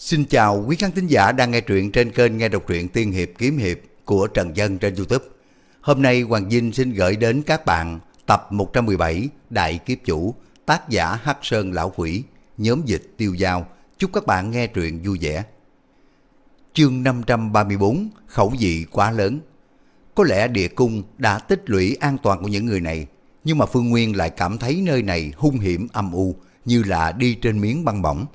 Xin chào quý khán thính giả đang nghe truyện trên kênh Nghe Đọc truyện Tiên Hiệp Kiếm Hiệp của Trần Dân trên Youtube. Hôm nay Hoàng Vinh xin gửi đến các bạn tập 117 Đại Kiếp Chủ, tác giả Hắc Sơn Lão Quỷ, nhóm dịch Tiêu Giao. Chúc các bạn nghe truyện vui vẻ. Chương 534 Khẩu vị quá lớn Có lẽ địa cung đã tích lũy an toàn của những người này, nhưng mà Phương Nguyên lại cảm thấy nơi này hung hiểm âm u như là đi trên miếng băng mỏng,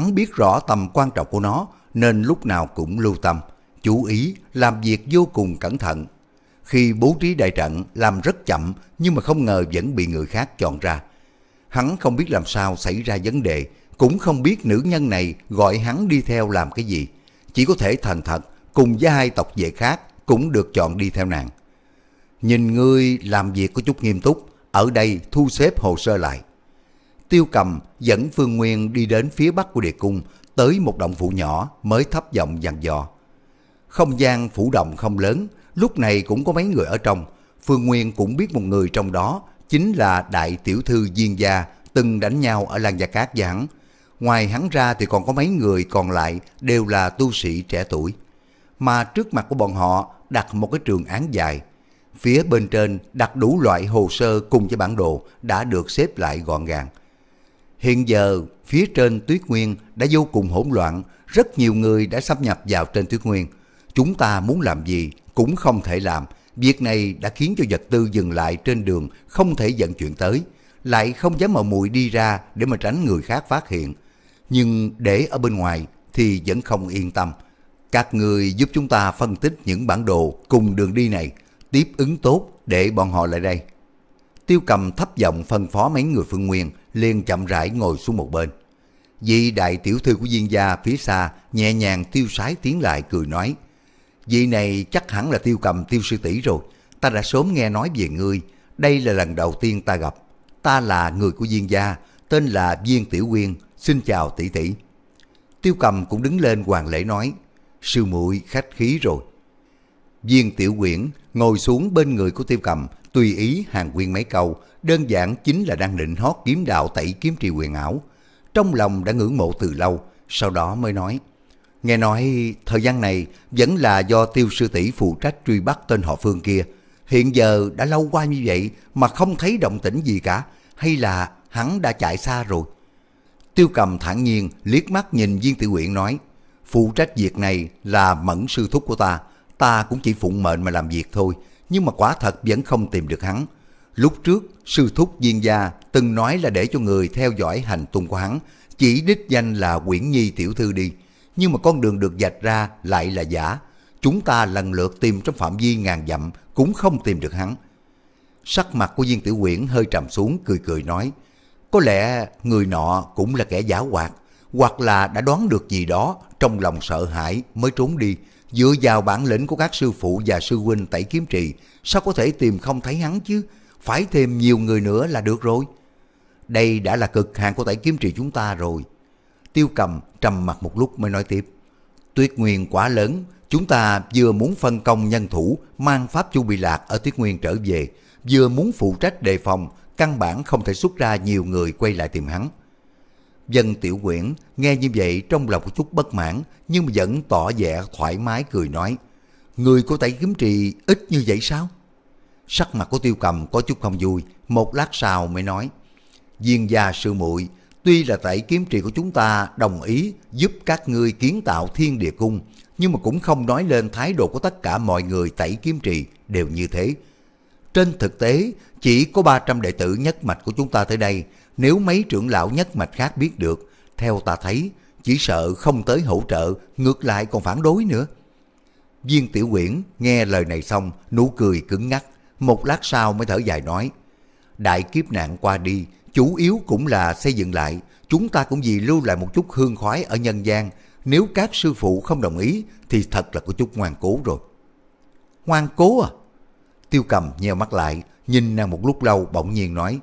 hắn biết rõ tầm quan trọng của nó nên lúc nào cũng lưu tâm, chú ý làm việc vô cùng cẩn thận. Khi bố trí đại trận làm rất chậm nhưng mà không ngờ vẫn bị người khác chọn ra. Hắn không biết làm sao xảy ra vấn đề, cũng không biết nữ nhân này gọi hắn đi theo làm cái gì. Chỉ có thể thành thật cùng với hai tộc vệ khác cũng được chọn đi theo nàng. Nhìn ngươi làm việc có chút nghiêm túc, ở đây thu xếp hồ sơ lại. Tiêu cầm dẫn Phương Nguyên đi đến phía bắc của địa cung, tới một động phủ nhỏ mới thấp giọng dặn dò. Không gian phủ động không lớn, lúc này cũng có mấy người ở trong. Phương Nguyên cũng biết một người trong đó, chính là đại tiểu thư Diên Gia, từng đánh nhau ở làng Gia Cát và Ngoài hắn ra thì còn có mấy người còn lại đều là tu sĩ trẻ tuổi. Mà trước mặt của bọn họ đặt một cái trường án dài. Phía bên trên đặt đủ loại hồ sơ cùng với bản đồ đã được xếp lại gọn gàng Hiện giờ, phía trên tuyết nguyên đã vô cùng hỗn loạn, rất nhiều người đã sắp nhập vào trên tuyết nguyên. Chúng ta muốn làm gì cũng không thể làm. Việc này đã khiến cho vật tư dừng lại trên đường, không thể dẫn chuyện tới. Lại không dám mở muội đi ra để mà tránh người khác phát hiện. Nhưng để ở bên ngoài thì vẫn không yên tâm. Các người giúp chúng ta phân tích những bản đồ cùng đường đi này, tiếp ứng tốt để bọn họ lại đây. Tiêu cầm thấp giọng phân phó mấy người phương nguyên liền chậm rãi ngồi xuống một bên. Vị đại tiểu thư của diên gia phía xa nhẹ nhàng tiêu sái tiến lại cười nói, vị này chắc hẳn là tiêu cầm tiêu sư tỷ rồi, ta đã sớm nghe nói về ngươi, đây là lần đầu tiên ta gặp, ta là người của diên gia, tên là diên tiểu quyên, xin chào tỷ tỷ. Tiêu cầm cũng đứng lên hoàng lễ nói, sư muội khách khí rồi. diên tiểu quyển ngồi xuống bên người của tiêu cầm Tùy ý hàng quyên mấy câu, đơn giản chính là đang định hót kiếm đạo tẩy kiếm tri quyền ảo. Trong lòng đã ngưỡng mộ từ lâu, sau đó mới nói. Nghe nói thời gian này vẫn là do tiêu sư tỷ phụ trách truy bắt tên họ Phương kia. Hiện giờ đã lâu qua như vậy mà không thấy động tĩnh gì cả, hay là hắn đã chạy xa rồi. Tiêu cầm thản nhiên liếc mắt nhìn viên tự quyện nói, phụ trách việc này là mẫn sư thúc của ta, ta cũng chỉ phụng mệnh mà làm việc thôi, nhưng mà quả thật vẫn không tìm được hắn. Lúc trước, sư thúc viên gia từng nói là để cho người theo dõi hành tung của hắn, chỉ đích danh là Quyển Nhi tiểu thư đi. Nhưng mà con đường được dạch ra lại là giả. Chúng ta lần lượt tìm trong phạm vi ngàn dặm cũng không tìm được hắn. Sắc mặt của Diên tiểu quyển hơi trầm xuống cười cười nói, có lẽ người nọ cũng là kẻ giả hoạt, hoặc là đã đoán được gì đó trong lòng sợ hãi mới trốn đi, dựa vào bản lĩnh của các sư phụ và sư huynh tẩy kiếm trì, sao có thể tìm không thấy hắn chứ? Phải thêm nhiều người nữa là được rồi. Đây đã là cực hạn của tẩy kiếm trì chúng ta rồi. Tiêu cầm trầm mặt một lúc mới nói tiếp. Tuyết Nguyên quá lớn, chúng ta vừa muốn phân công nhân thủ mang pháp chu bị lạc ở Tuyết Nguyên trở về, vừa muốn phụ trách đề phòng, căn bản không thể xuất ra nhiều người quay lại tìm hắn. Dân tiểu quyển nghe như vậy trong lòng có chút bất mãn nhưng vẫn tỏ vẻ thoải mái cười nói Người của tẩy kiếm trì ít như vậy sao? Sắc mặt của tiêu cầm có chút không vui một lát sau mới nói Viên gia sư muội tuy là tẩy kiếm trì của chúng ta đồng ý giúp các ngươi kiến tạo thiên địa cung nhưng mà cũng không nói lên thái độ của tất cả mọi người tẩy kiếm trì đều như thế. Trên thực tế, chỉ có 300 đệ tử nhất mạch của chúng ta tới đây, nếu mấy trưởng lão nhất mạch khác biết được, theo ta thấy, chỉ sợ không tới hỗ trợ, ngược lại còn phản đối nữa. Viên Tiểu Quyển nghe lời này xong, nụ cười cứng ngắc, một lát sau mới thở dài nói. Đại kiếp nạn qua đi, chủ yếu cũng là xây dựng lại, chúng ta cũng vì lưu lại một chút hương khoái ở nhân gian, nếu các sư phụ không đồng ý thì thật là có chút ngoan cố rồi. Ngoan cố à? Tiêu cầm nheo mắt lại, nhìn nàng một lúc lâu bỗng nhiên nói,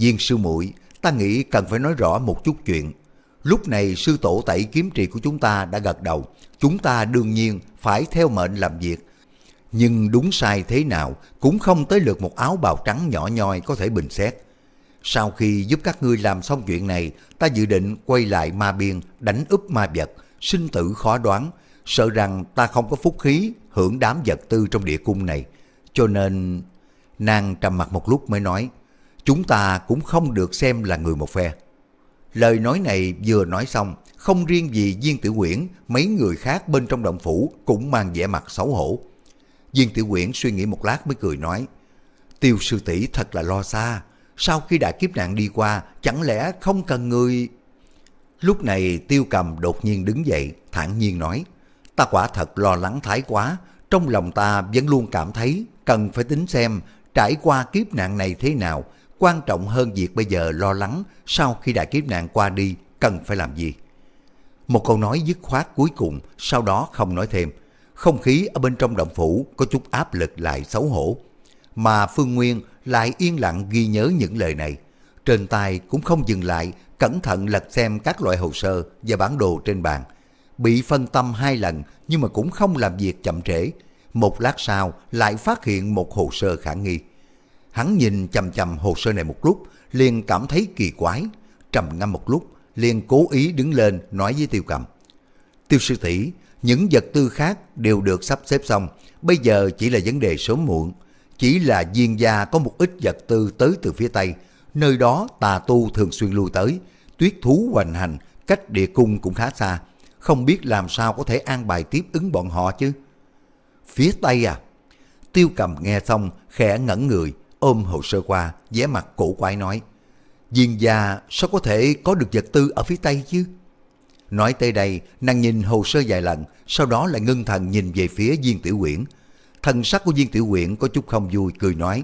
Viên sư muội ta nghĩ cần phải nói rõ một chút chuyện. Lúc này sư tổ tẩy kiếm trì của chúng ta đã gật đầu, chúng ta đương nhiên phải theo mệnh làm việc. Nhưng đúng sai thế nào cũng không tới lượt một áo bào trắng nhỏ nhoi có thể bình xét. Sau khi giúp các ngươi làm xong chuyện này, ta dự định quay lại ma biên, đánh úp ma vật, sinh tử khó đoán, sợ rằng ta không có phúc khí hưởng đám vật tư trong địa cung này. Cho nên, nàng trầm mặt một lúc mới nói, chúng ta cũng không được xem là người một phe. Lời nói này vừa nói xong, không riêng gì Diên Tử Quyển, mấy người khác bên trong động phủ cũng mang vẻ mặt xấu hổ. Diên Tử Quyển suy nghĩ một lát mới cười nói, Tiêu sư tỷ thật là lo xa, sau khi đã kiếp nạn đi qua, chẳng lẽ không cần người... Lúc này Tiêu Cầm đột nhiên đứng dậy, thản nhiên nói, Ta quả thật lo lắng thái quá, trong lòng ta vẫn luôn cảm thấy cần phải tính xem trải qua kiếp nạn này thế nào Quan trọng hơn việc bây giờ lo lắng sau khi đại kiếp nạn qua đi cần phải làm gì. Một câu nói dứt khoát cuối cùng, sau đó không nói thêm. Không khí ở bên trong động phủ có chút áp lực lại xấu hổ. Mà Phương Nguyên lại yên lặng ghi nhớ những lời này. Trên tay cũng không dừng lại, cẩn thận lật xem các loại hồ sơ và bản đồ trên bàn. Bị phân tâm hai lần nhưng mà cũng không làm việc chậm trễ. Một lát sau lại phát hiện một hồ sơ khả nghi. Hắn nhìn chầm chầm hồ sơ này một lúc, liền cảm thấy kỳ quái. Trầm ngâm một lúc, liền cố ý đứng lên nói với tiêu cầm. Tiêu sư tỷ những vật tư khác đều được sắp xếp xong, bây giờ chỉ là vấn đề sớm muộn. Chỉ là diên gia có một ít vật tư tới từ phía Tây, nơi đó tà tu thường xuyên lui tới, tuyết thú hoành hành, cách địa cung cũng khá xa. Không biết làm sao có thể an bài tiếp ứng bọn họ chứ. Phía Tây à? Tiêu cầm nghe xong, khẽ ngẩn người, ôm hồ sơ qua, vẻ mặt cổ quái nói, Diên gia sao có thể có được vật tư ở phía Tây chứ? Nói tới đây, nàng nhìn hồ sơ vài lần, sau đó lại ngưng thần nhìn về phía Diên Tiểu Quyển. Thần sắc của Diên Tiểu Quyển có chút không vui, cười nói,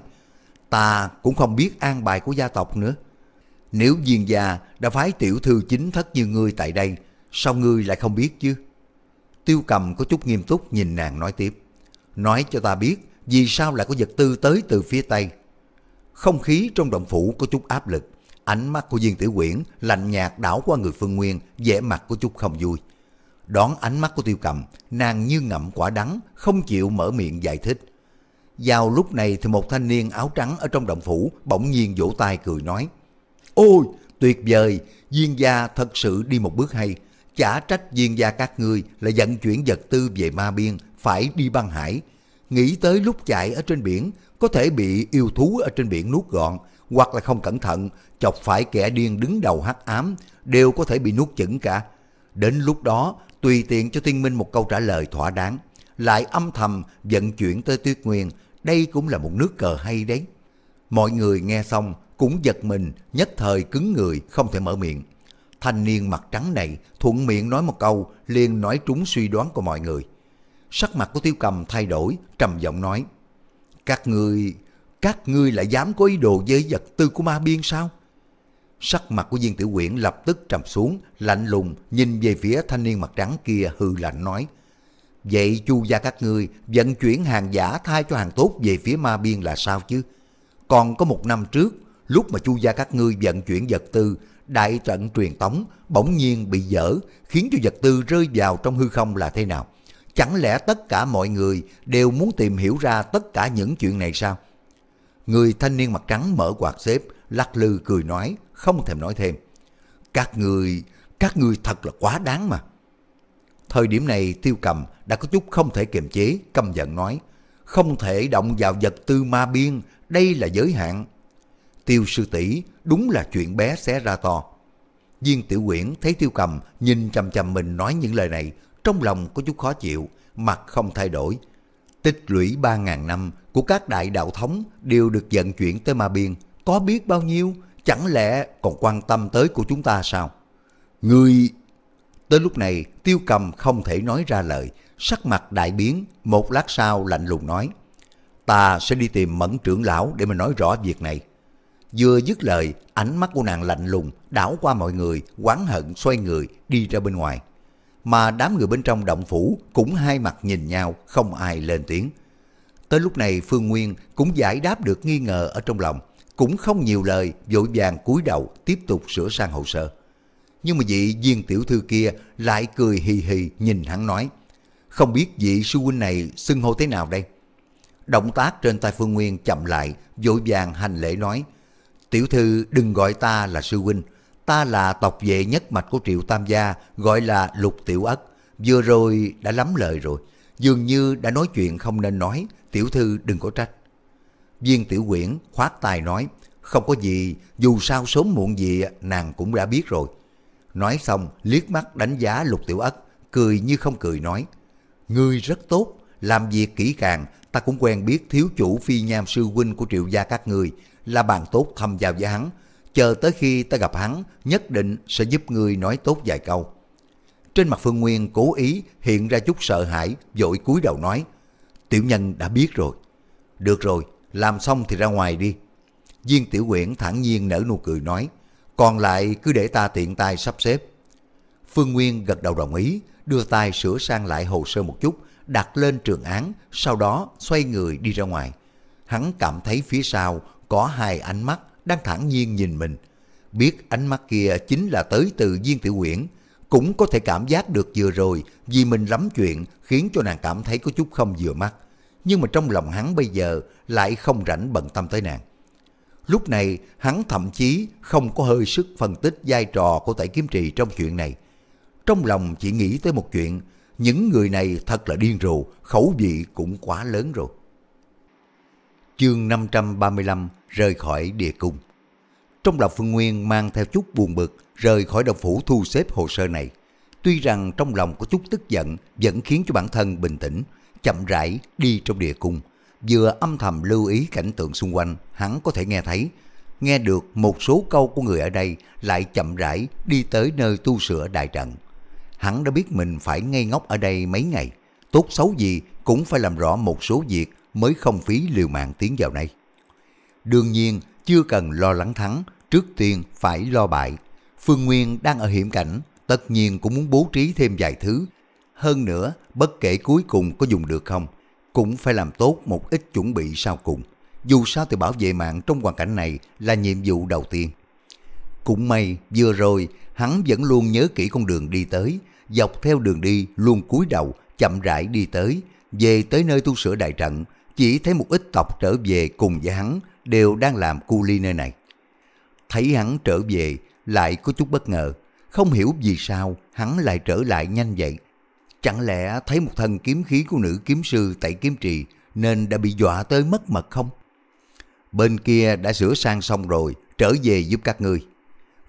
ta cũng không biết an bài của gia tộc nữa. Nếu Diên gia đã phái tiểu thư chính thất như ngươi tại đây, sao ngươi lại không biết chứ? Tiêu cầm có chút nghiêm túc nhìn nàng nói tiếp. Nói cho ta biết, vì sao lại có vật tư tới từ phía Tây, không khí trong động phủ có chút áp lực. Ánh mắt của diên Tử Quyển lạnh nhạt đảo qua người Phương Nguyên, vẻ mặt có chút không vui. Đón ánh mắt của Tiêu Cầm, nàng như ngậm quả đắng, không chịu mở miệng giải thích. Vào lúc này thì một thanh niên áo trắng ở trong động phủ bỗng nhiên vỗ tay cười nói. Ôi, tuyệt vời, diên gia thật sự đi một bước hay. Chả trách diên gia các ngươi là dẫn chuyển vật tư về ma biên, phải đi băng hải. Nghĩ tới lúc chạy ở trên biển, có thể bị yêu thú ở trên biển nuốt gọn, hoặc là không cẩn thận, chọc phải kẻ điên đứng đầu hắc ám, đều có thể bị nuốt chửng cả. Đến lúc đó, tùy tiện cho Thiên Minh một câu trả lời thỏa đáng, lại âm thầm vận chuyển tới Tuyết Nguyên, đây cũng là một nước cờ hay đấy. Mọi người nghe xong cũng giật mình, nhất thời cứng người không thể mở miệng. Thanh niên mặt trắng này thuận miệng nói một câu, liền nói trúng suy đoán của mọi người. Sắc mặt của Tiêu Cầm thay đổi, trầm giọng nói. Các ngươi, các ngươi lại dám có ý đồ với vật tư của ma biên sao? Sắc mặt của viên tử quyển lập tức trầm xuống, lạnh lùng nhìn về phía thanh niên mặt trắng kia hư lạnh nói. Vậy chu gia các ngươi vận chuyển hàng giả thay cho hàng tốt về phía ma biên là sao chứ? Còn có một năm trước, lúc mà chu gia các ngươi vận chuyển vật tư, đại trận truyền tống bỗng nhiên bị dở, khiến cho vật tư rơi vào trong hư không là thế nào? Chẳng lẽ tất cả mọi người đều muốn tìm hiểu ra tất cả những chuyện này sao? Người thanh niên mặt trắng mở quạt xếp, lắc lư cười nói, không thèm nói thêm. Các người, các người thật là quá đáng mà. Thời điểm này tiêu cầm đã có chút không thể kiềm chế, căm giận nói. Không thể động vào vật tư ma biên, đây là giới hạn. Tiêu sư tỷ đúng là chuyện bé xé ra to. Viên tiểu quyển thấy tiêu cầm nhìn chằm chằm mình nói những lời này, trong lòng có chút khó chịu, mặt không thay đổi. Tích lũy 3.000 năm của các đại đạo thống đều được vận chuyển tới ma biên, có biết bao nhiêu, chẳng lẽ còn quan tâm tới của chúng ta sao? Người... Tới lúc này, tiêu cầm không thể nói ra lời, sắc mặt đại biến, một lát sau lạnh lùng nói. Ta sẽ đi tìm mẫn trưởng lão để mà nói rõ việc này. Vừa dứt lời, ánh mắt của nàng lạnh lùng, đảo qua mọi người, quán hận xoay người, đi ra bên ngoài mà đám người bên trong động phủ cũng hai mặt nhìn nhau, không ai lên tiếng. Tới lúc này Phương Nguyên cũng giải đáp được nghi ngờ ở trong lòng, cũng không nhiều lời, vội vàng cúi đầu tiếp tục sửa sang hồ sơ. Nhưng mà vị viên tiểu thư kia lại cười hì hì nhìn hắn nói, không biết vị sư huynh này xưng hô thế nào đây? Động tác trên tay Phương Nguyên chậm lại, vội vàng hành lễ nói, tiểu thư đừng gọi ta là sư huynh, ta là tộc vệ nhất mạch của Triệu Tam Gia, gọi là Lục Tiểu Ất. Vừa rồi đã lắm lời rồi, dường như đã nói chuyện không nên nói, tiểu thư đừng có trách. Viên Tiểu Quyển khoát tài nói, không có gì, dù sao sớm muộn gì nàng cũng đã biết rồi. Nói xong, liếc mắt đánh giá Lục Tiểu Ất, cười như không cười nói, Ngươi rất tốt, làm việc kỹ càng, ta cũng quen biết thiếu chủ phi nham sư huynh của triệu gia các ngươi, là bạn tốt thăm giao với hắn, chờ tới khi ta gặp hắn, nhất định sẽ giúp ngươi nói tốt vài câu. Trên mặt Phương Nguyên cố ý hiện ra chút sợ hãi, dội cúi đầu nói, tiểu nhân đã biết rồi. Được rồi, làm xong thì ra ngoài đi. Viên tiểu quyển thản nhiên nở nụ cười nói, còn lại cứ để ta tiện tay sắp xếp. Phương Nguyên gật đầu đồng ý, đưa tay sửa sang lại hồ sơ một chút, đặt lên trường án, sau đó xoay người đi ra ngoài. Hắn cảm thấy phía sau có hai ánh mắt đang thản nhiên nhìn mình. Biết ánh mắt kia chính là tới từ Viên Tiểu Uyển, cũng có thể cảm giác được vừa rồi vì mình lắm chuyện khiến cho nàng cảm thấy có chút không vừa mắt. Nhưng mà trong lòng hắn bây giờ lại không rảnh bận tâm tới nàng. Lúc này hắn thậm chí không có hơi sức phân tích vai trò của tẩy kiếm trì trong chuyện này. Trong lòng chỉ nghĩ tới một chuyện, những người này thật là điên rồ, khẩu vị cũng quá lớn rồi. Chương 535 rời khỏi địa cung. Trong lòng Phương Nguyên mang theo chút buồn bực rời khỏi độc phủ thu xếp hồ sơ này. Tuy rằng trong lòng có chút tức giận vẫn khiến cho bản thân bình tĩnh, chậm rãi đi trong địa cung. Vừa âm thầm lưu ý cảnh tượng xung quanh hắn có thể nghe thấy. Nghe được một số câu của người ở đây lại chậm rãi đi tới nơi tu sửa đại trận. Hắn đã biết mình phải ngây ngốc ở đây mấy ngày. Tốt xấu gì cũng phải làm rõ một số việc mới không phí liều mạng tiến vào này. Đương nhiên, chưa cần lo lắng thắng, trước tiên phải lo bại. Phương Nguyên đang ở hiểm cảnh, tất nhiên cũng muốn bố trí thêm vài thứ. Hơn nữa, bất kể cuối cùng có dùng được không, cũng phải làm tốt một ít chuẩn bị sau cùng. Dù sao thì bảo vệ mạng trong hoàn cảnh này là nhiệm vụ đầu tiên. Cũng may, vừa rồi, hắn vẫn luôn nhớ kỹ con đường đi tới, dọc theo đường đi luôn cúi đầu, chậm rãi đi tới, về tới nơi tu sửa đại trận, chỉ thấy một ít tộc trở về cùng với hắn, đều đang làm cu ly nơi này. Thấy hắn trở về lại có chút bất ngờ, không hiểu vì sao hắn lại trở lại nhanh vậy. Chẳng lẽ thấy một thân kiếm khí của nữ kiếm sư tại kiếm trì nên đã bị dọa tới mất mật không? Bên kia đã sửa sang xong rồi, trở về giúp các ngươi.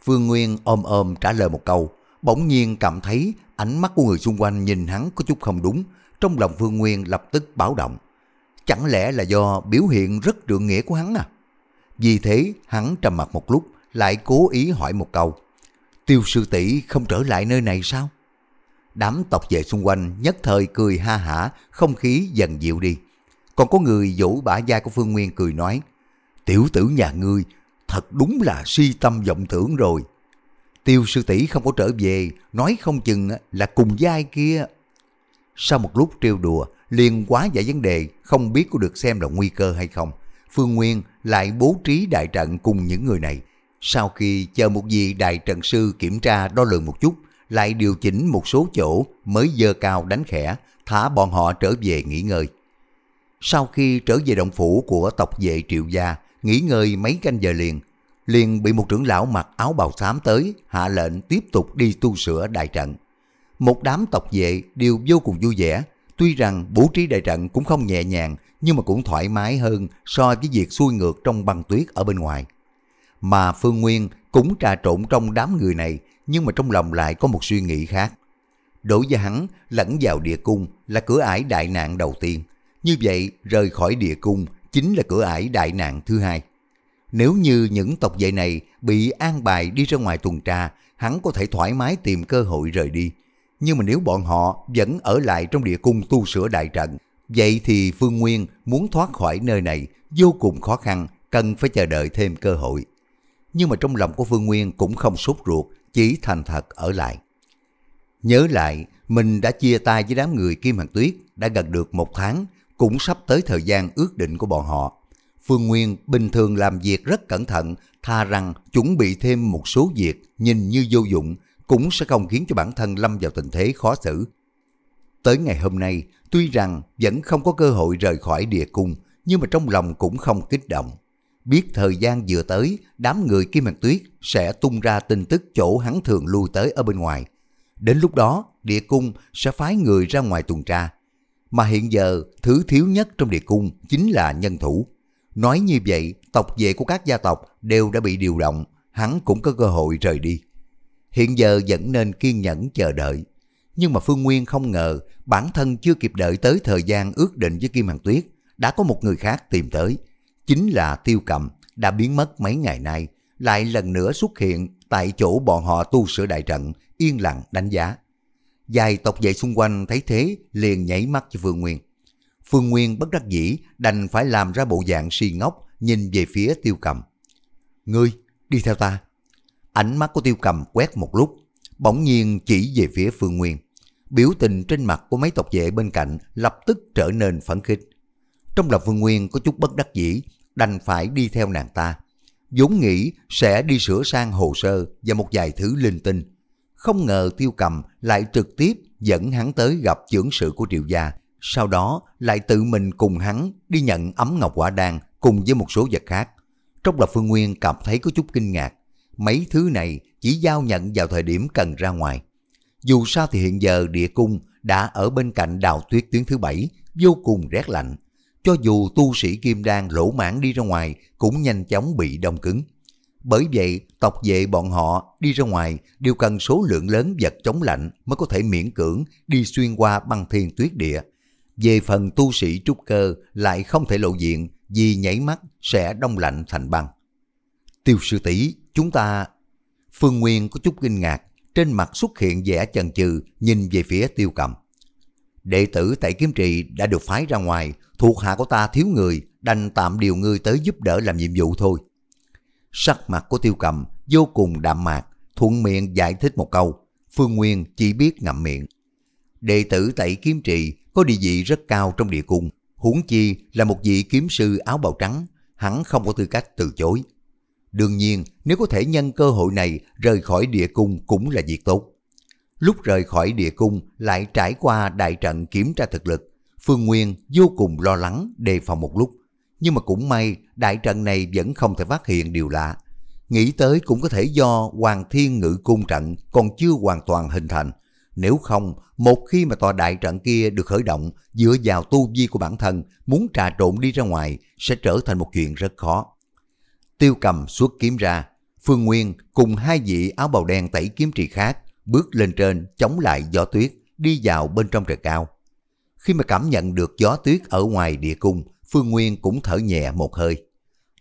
Phương Nguyên ôm ôm trả lời một câu, bỗng nhiên cảm thấy ánh mắt của người xung quanh nhìn hắn có chút không đúng, trong lòng Phương Nguyên lập tức báo động. Chẳng lẽ là do biểu hiện rất trượng nghĩa của hắn à? Vì thế hắn trầm mặt một lúc lại cố ý hỏi một câu. Tiêu sư tỷ không trở lại nơi này sao? Đám tộc vệ xung quanh nhất thời cười ha hả, không khí dần dịu đi. Còn có người vỗ bả vai của Phương Nguyên cười nói, tiểu tử nhà ngươi thật đúng là si tâm vọng tưởng rồi. Tiêu sư tỷ không có trở về, nói không chừng là cùng giai kia. Sau một lúc trêu đùa, liền quá giải vấn đề không biết có được xem là nguy cơ hay không. Phương Nguyên lại bố trí đại trận cùng những người này. Sau khi chờ một vị đại trận sư kiểm tra đo lường một chút, lại điều chỉnh một số chỗ mới dơ cao đánh khẽ, thả bọn họ trở về nghỉ ngơi. Sau khi trở về động phủ của tộc vệ triệu gia, nghỉ ngơi mấy canh giờ liền, liền bị một trưởng lão mặc áo bào xám tới, hạ lệnh tiếp tục đi tu sửa đại trận. Một đám tộc vệ đều vô cùng vui vẻ, Tuy rằng bố trí đại trận cũng không nhẹ nhàng nhưng mà cũng thoải mái hơn so với việc xuôi ngược trong băng tuyết ở bên ngoài. Mà Phương Nguyên cũng trà trộn trong đám người này nhưng mà trong lòng lại có một suy nghĩ khác. đối với hắn lẫn vào địa cung là cửa ải đại nạn đầu tiên. Như vậy rời khỏi địa cung chính là cửa ải đại nạn thứ hai. Nếu như những tộc vệ này bị an bài đi ra ngoài tuần tra, hắn có thể thoải mái tìm cơ hội rời đi nhưng mà nếu bọn họ vẫn ở lại trong địa cung tu sửa đại trận, vậy thì Phương Nguyên muốn thoát khỏi nơi này vô cùng khó khăn, cần phải chờ đợi thêm cơ hội. Nhưng mà trong lòng của Phương Nguyên cũng không sốt ruột, chỉ thành thật ở lại. Nhớ lại, mình đã chia tay với đám người Kim Hằng Tuyết đã gần được một tháng, cũng sắp tới thời gian ước định của bọn họ. Phương Nguyên bình thường làm việc rất cẩn thận, tha rằng chuẩn bị thêm một số việc nhìn như vô dụng cũng sẽ không khiến cho bản thân lâm vào tình thế khó xử. Tới ngày hôm nay, tuy rằng vẫn không có cơ hội rời khỏi địa cung, nhưng mà trong lòng cũng không kích động. Biết thời gian vừa tới, đám người Kim Hàng Tuyết sẽ tung ra tin tức chỗ hắn thường lui tới ở bên ngoài. Đến lúc đó, địa cung sẽ phái người ra ngoài tuần tra. Mà hiện giờ, thứ thiếu nhất trong địa cung chính là nhân thủ. Nói như vậy, tộc vệ của các gia tộc đều đã bị điều động, hắn cũng có cơ hội rời đi. Hiện giờ vẫn nên kiên nhẫn chờ đợi. Nhưng mà Phương Nguyên không ngờ bản thân chưa kịp đợi tới thời gian ước định với Kim Hằng Tuyết, đã có một người khác tìm tới. Chính là Tiêu Cầm, đã biến mất mấy ngày nay, lại lần nữa xuất hiện tại chỗ bọn họ tu sửa đại trận, yên lặng đánh giá. Dài tộc dậy xung quanh thấy thế liền nhảy mắt cho Phương Nguyên. Phương Nguyên bất đắc dĩ đành phải làm ra bộ dạng si ngốc nhìn về phía tiêu cầm. Ngươi, đi theo ta, Ánh mắt của tiêu cầm quét một lúc, bỗng nhiên chỉ về phía Phương Nguyên. Biểu tình trên mặt của mấy tộc vệ bên cạnh lập tức trở nên phẫn khích. Trong lòng Phương Nguyên có chút bất đắc dĩ, đành phải đi theo nàng ta. vốn nghĩ sẽ đi sửa sang hồ sơ và một vài thứ linh tinh. Không ngờ tiêu cầm lại trực tiếp dẫn hắn tới gặp trưởng sự của triệu gia, sau đó lại tự mình cùng hắn đi nhận ấm ngọc quả đan cùng với một số vật khác. Trong lòng Phương Nguyên cảm thấy có chút kinh ngạc, mấy thứ này chỉ giao nhận vào thời điểm cần ra ngoài. Dù sao thì hiện giờ địa cung đã ở bên cạnh đào tuyết tuyến thứ bảy, vô cùng rét lạnh. Cho dù tu sĩ kim đan lỗ mãn đi ra ngoài cũng nhanh chóng bị đông cứng. Bởi vậy, tộc vệ bọn họ đi ra ngoài đều cần số lượng lớn vật chống lạnh mới có thể miễn cưỡng đi xuyên qua băng thiên tuyết địa. Về phần tu sĩ trúc cơ lại không thể lộ diện vì nhảy mắt sẽ đông lạnh thành băng. Tiêu sư tỷ Chúng ta... Phương Nguyên có chút kinh ngạc, trên mặt xuất hiện vẻ chần chừ nhìn về phía tiêu cầm. Đệ tử tẩy kiếm trì đã được phái ra ngoài, thuộc hạ của ta thiếu người, đành tạm điều ngươi tới giúp đỡ làm nhiệm vụ thôi. Sắc mặt của tiêu cầm vô cùng đạm mạc, thuận miệng giải thích một câu, Phương Nguyên chỉ biết ngậm miệng. Đệ tử tẩy kiếm trì có địa vị rất cao trong địa cung, huống chi là một vị kiếm sư áo bào trắng, hắn không có tư cách từ chối. Đương nhiên, nếu có thể nhân cơ hội này rời khỏi địa cung cũng là việc tốt. Lúc rời khỏi địa cung lại trải qua đại trận kiểm tra thực lực, Phương Nguyên vô cùng lo lắng đề phòng một lúc. Nhưng mà cũng may đại trận này vẫn không thể phát hiện điều lạ. Nghĩ tới cũng có thể do Hoàng Thiên Ngự Cung trận còn chưa hoàn toàn hình thành. Nếu không, một khi mà tòa đại trận kia được khởi động dựa vào tu vi của bản thân, muốn trà trộn đi ra ngoài sẽ trở thành một chuyện rất khó. Tiêu cầm xuất kiếm ra, Phương Nguyên cùng hai vị áo bào đen tẩy kiếm trì khác bước lên trên chống lại gió tuyết đi vào bên trong trời cao. Khi mà cảm nhận được gió tuyết ở ngoài địa cung, Phương Nguyên cũng thở nhẹ một hơi.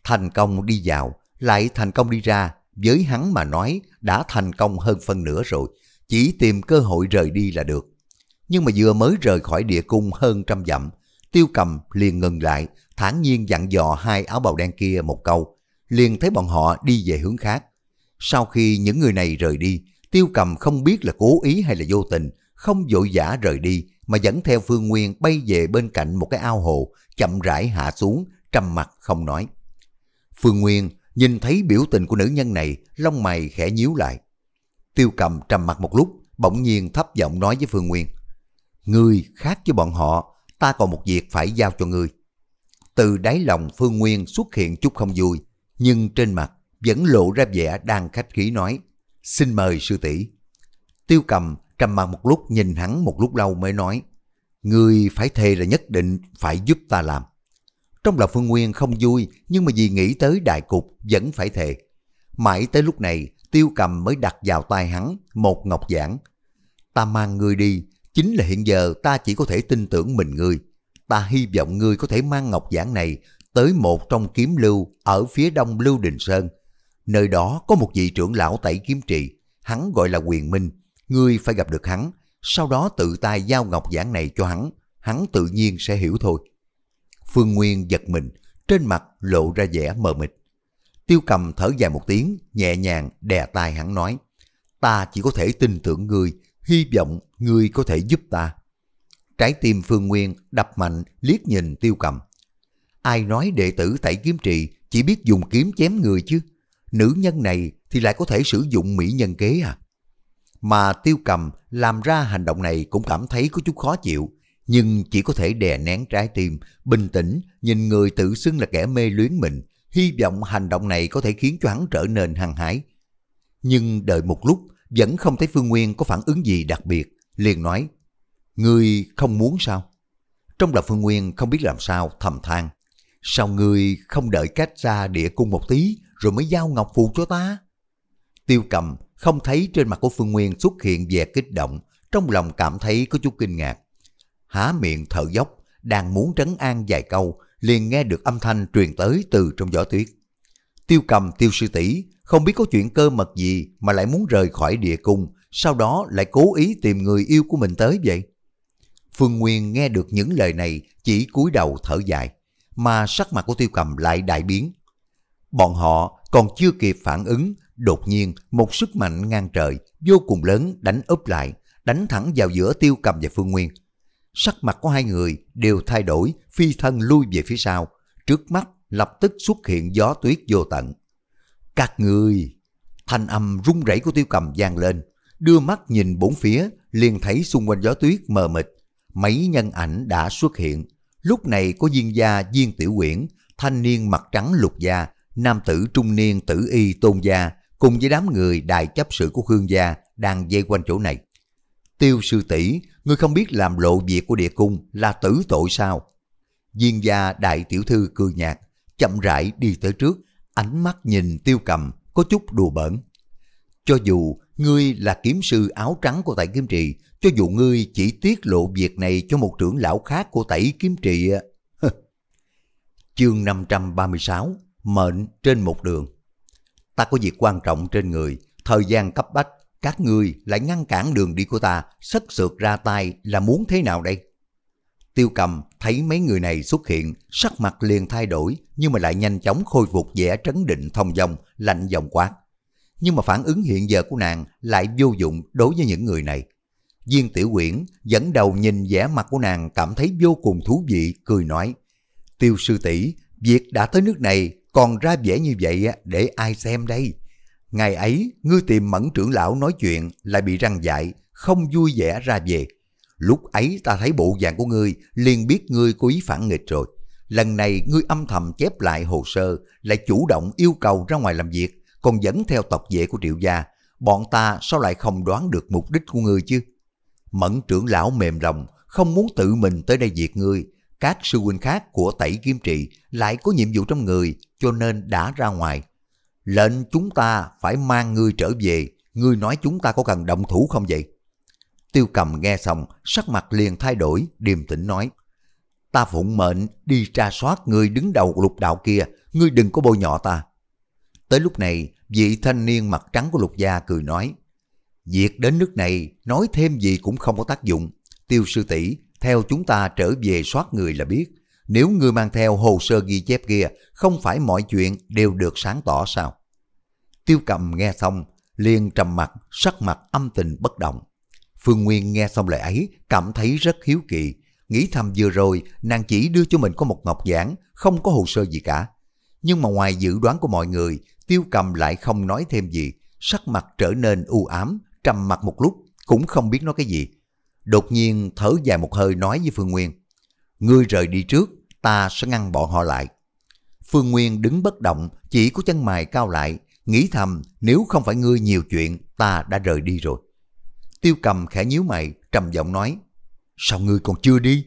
Thành công đi vào, lại thành công đi ra, với hắn mà nói đã thành công hơn phân nửa rồi, chỉ tìm cơ hội rời đi là được. Nhưng mà vừa mới rời khỏi địa cung hơn trăm dặm, tiêu cầm liền ngừng lại, thản nhiên dặn dò hai áo bào đen kia một câu, liền thấy bọn họ đi về hướng khác. Sau khi những người này rời đi, tiêu cầm không biết là cố ý hay là vô tình, không vội vã rời đi mà dẫn theo Phương Nguyên bay về bên cạnh một cái ao hồ, chậm rãi hạ xuống, trầm mặt không nói. Phương Nguyên nhìn thấy biểu tình của nữ nhân này, lông mày khẽ nhíu lại. Tiêu cầm trầm mặt một lúc, bỗng nhiên thấp giọng nói với Phương Nguyên. Ngươi khác với bọn họ, ta còn một việc phải giao cho ngươi. Từ đáy lòng Phương Nguyên xuất hiện chút không vui, nhưng trên mặt vẫn lộ ra vẻ đang khách khí nói, xin mời sư tỷ. Tiêu cầm trầm mặc một lúc nhìn hắn một lúc lâu mới nói, người phải thề là nhất định phải giúp ta làm. Trong lòng Phương Nguyên không vui, nhưng mà vì nghĩ tới đại cục vẫn phải thề. Mãi tới lúc này, tiêu cầm mới đặt vào tay hắn một ngọc giản. Ta mang ngươi đi, chính là hiện giờ ta chỉ có thể tin tưởng mình ngươi. Ta hy vọng ngươi có thể mang ngọc giản này tới một trong kiếm lưu ở phía đông Lưu Đình Sơn. Nơi đó có một vị trưởng lão tẩy kiếm trị, hắn gọi là Quyền Minh, ngươi phải gặp được hắn, sau đó tự tay giao ngọc giản này cho hắn, hắn tự nhiên sẽ hiểu thôi. Phương Nguyên giật mình, trên mặt lộ ra vẻ mờ mịt. Tiêu cầm thở dài một tiếng, nhẹ nhàng đè tai hắn nói, ta chỉ có thể tin tưởng ngươi, hy vọng ngươi có thể giúp ta. Trái tim Phương Nguyên đập mạnh liếc nhìn tiêu cầm. Ai nói đệ tử tẩy kiếm trì chỉ biết dùng kiếm chém người chứ? Nữ nhân này thì lại có thể sử dụng mỹ nhân kế à? Mà tiêu cầm làm ra hành động này cũng cảm thấy có chút khó chịu, nhưng chỉ có thể đè nén trái tim, bình tĩnh, nhìn người tự xưng là kẻ mê luyến mình, hy vọng hành động này có thể khiến cho hắn trở nên hăng hái. Nhưng đợi một lúc, vẫn không thấy Phương Nguyên có phản ứng gì đặc biệt, liền nói, người không muốn sao? Trong lòng Phương Nguyên không biết làm sao thầm than, Sao ngươi không đợi cách ra địa cung một tí rồi mới giao ngọc phù cho ta? Tiêu cầm không thấy trên mặt của Phương Nguyên xuất hiện vẻ kích động, trong lòng cảm thấy có chút kinh ngạc. Há miệng thở dốc, đang muốn trấn an vài câu, liền nghe được âm thanh truyền tới từ trong gió tuyết. Tiêu cầm tiêu sư tỷ không biết có chuyện cơ mật gì mà lại muốn rời khỏi địa cung, sau đó lại cố ý tìm người yêu của mình tới vậy. Phương Nguyên nghe được những lời này chỉ cúi đầu thở dài mà sắc mặt của tiêu cầm lại đại biến. Bọn họ còn chưa kịp phản ứng, đột nhiên một sức mạnh ngang trời, vô cùng lớn đánh úp lại, đánh thẳng vào giữa tiêu cầm và phương nguyên. Sắc mặt của hai người đều thay đổi, phi thân lui về phía sau, trước mắt lập tức xuất hiện gió tuyết vô tận. Các người! Thanh âm rung rẩy của tiêu cầm vang lên, đưa mắt nhìn bốn phía, liền thấy xung quanh gió tuyết mờ mịt, mấy nhân ảnh đã xuất hiện, Lúc này có viên gia viên tiểu quyển, thanh niên mặt trắng lục gia, nam tử trung niên tử y tôn gia, cùng với đám người đại chấp sự của Khương gia đang dây quanh chỗ này. Tiêu sư tỷ, người không biết làm lộ việc của địa cung là tử tội sao? Viên gia đại tiểu thư cười nhạt, chậm rãi đi tới trước, ánh mắt nhìn tiêu cầm, có chút đùa bỡn. Cho dù ngươi là kiếm sư áo trắng của tại kiếm trì, cho dù ngươi chỉ tiết lộ việc này cho một trưởng lão khác của tẩy kiếm trị. Chương 536 Mệnh trên một đường Ta có việc quan trọng trên người, thời gian cấp bách, các ngươi lại ngăn cản đường đi của ta, sất sượt ra tay là muốn thế nào đây? Tiêu cầm thấy mấy người này xuất hiện, sắc mặt liền thay đổi, nhưng mà lại nhanh chóng khôi phục vẻ trấn định thông dòng lạnh dòng quát. Nhưng mà phản ứng hiện giờ của nàng lại vô dụng đối với những người này. Diên Tiểu Quyển dẫn đầu nhìn vẻ mặt của nàng cảm thấy vô cùng thú vị, cười nói. Tiêu sư tỷ việc đã tới nước này còn ra vẻ như vậy để ai xem đây. Ngày ấy, ngươi tìm mẫn trưởng lão nói chuyện lại bị răng dại, không vui vẻ ra về. Lúc ấy ta thấy bộ dạng của ngươi, liền biết ngươi cố ý phản nghịch rồi. Lần này ngươi âm thầm chép lại hồ sơ, lại chủ động yêu cầu ra ngoài làm việc, còn dẫn theo tộc vệ của triệu gia. Bọn ta sao lại không đoán được mục đích của ngươi chứ? Mẫn trưởng lão mềm lòng, không muốn tự mình tới đây diệt ngươi. Các sư huynh khác của tẩy kim trị lại có nhiệm vụ trong người, cho nên đã ra ngoài. Lệnh chúng ta phải mang ngươi trở về, ngươi nói chúng ta có cần động thủ không vậy? Tiêu cầm nghe xong, sắc mặt liền thay đổi, điềm tĩnh nói. Ta phụng mệnh đi tra soát người đứng đầu lục đạo kia, ngươi đừng có bôi nhọ ta. Tới lúc này, vị thanh niên mặt trắng của lục gia cười nói. Việc đến nước này nói thêm gì cũng không có tác dụng. Tiêu sư tỷ theo chúng ta trở về soát người là biết. Nếu người mang theo hồ sơ ghi chép kia, không phải mọi chuyện đều được sáng tỏ sao? Tiêu cầm nghe xong, liền trầm mặt, sắc mặt âm tình bất động. Phương Nguyên nghe xong lời ấy, cảm thấy rất hiếu kỳ. Nghĩ thầm vừa rồi, nàng chỉ đưa cho mình có một ngọc giảng, không có hồ sơ gì cả. Nhưng mà ngoài dự đoán của mọi người, tiêu cầm lại không nói thêm gì, sắc mặt trở nên u ám, trầm mặt một lúc, cũng không biết nói cái gì. Đột nhiên thở dài một hơi nói với Phương Nguyên, Ngươi rời đi trước, ta sẽ ngăn bọn họ lại. Phương Nguyên đứng bất động, chỉ có chân mày cao lại, nghĩ thầm nếu không phải ngươi nhiều chuyện, ta đã rời đi rồi. Tiêu cầm khẽ nhíu mày, trầm giọng nói, Sao ngươi còn chưa đi?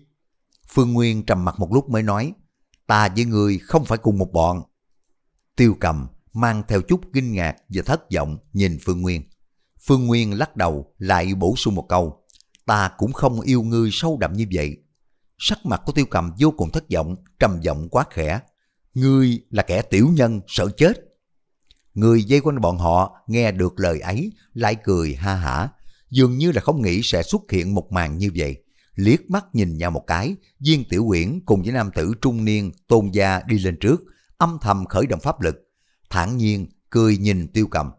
Phương Nguyên trầm mặt một lúc mới nói, ta với ngươi không phải cùng một bọn. Tiêu cầm mang theo chút kinh ngạc và thất vọng nhìn Phương Nguyên. Phương Nguyên lắc đầu lại bổ sung một câu. Ta cũng không yêu ngươi sâu đậm như vậy. Sắc mặt của tiêu cầm vô cùng thất vọng, trầm giọng quá khẽ. Ngươi là kẻ tiểu nhân, sợ chết. Người dây quanh bọn họ nghe được lời ấy, lại cười ha hả. Dường như là không nghĩ sẽ xuất hiện một màn như vậy. Liếc mắt nhìn nhau một cái, viên tiểu quyển cùng với nam tử trung niên tôn gia đi lên trước, âm thầm khởi động pháp lực. thản nhiên, cười nhìn tiêu cầm.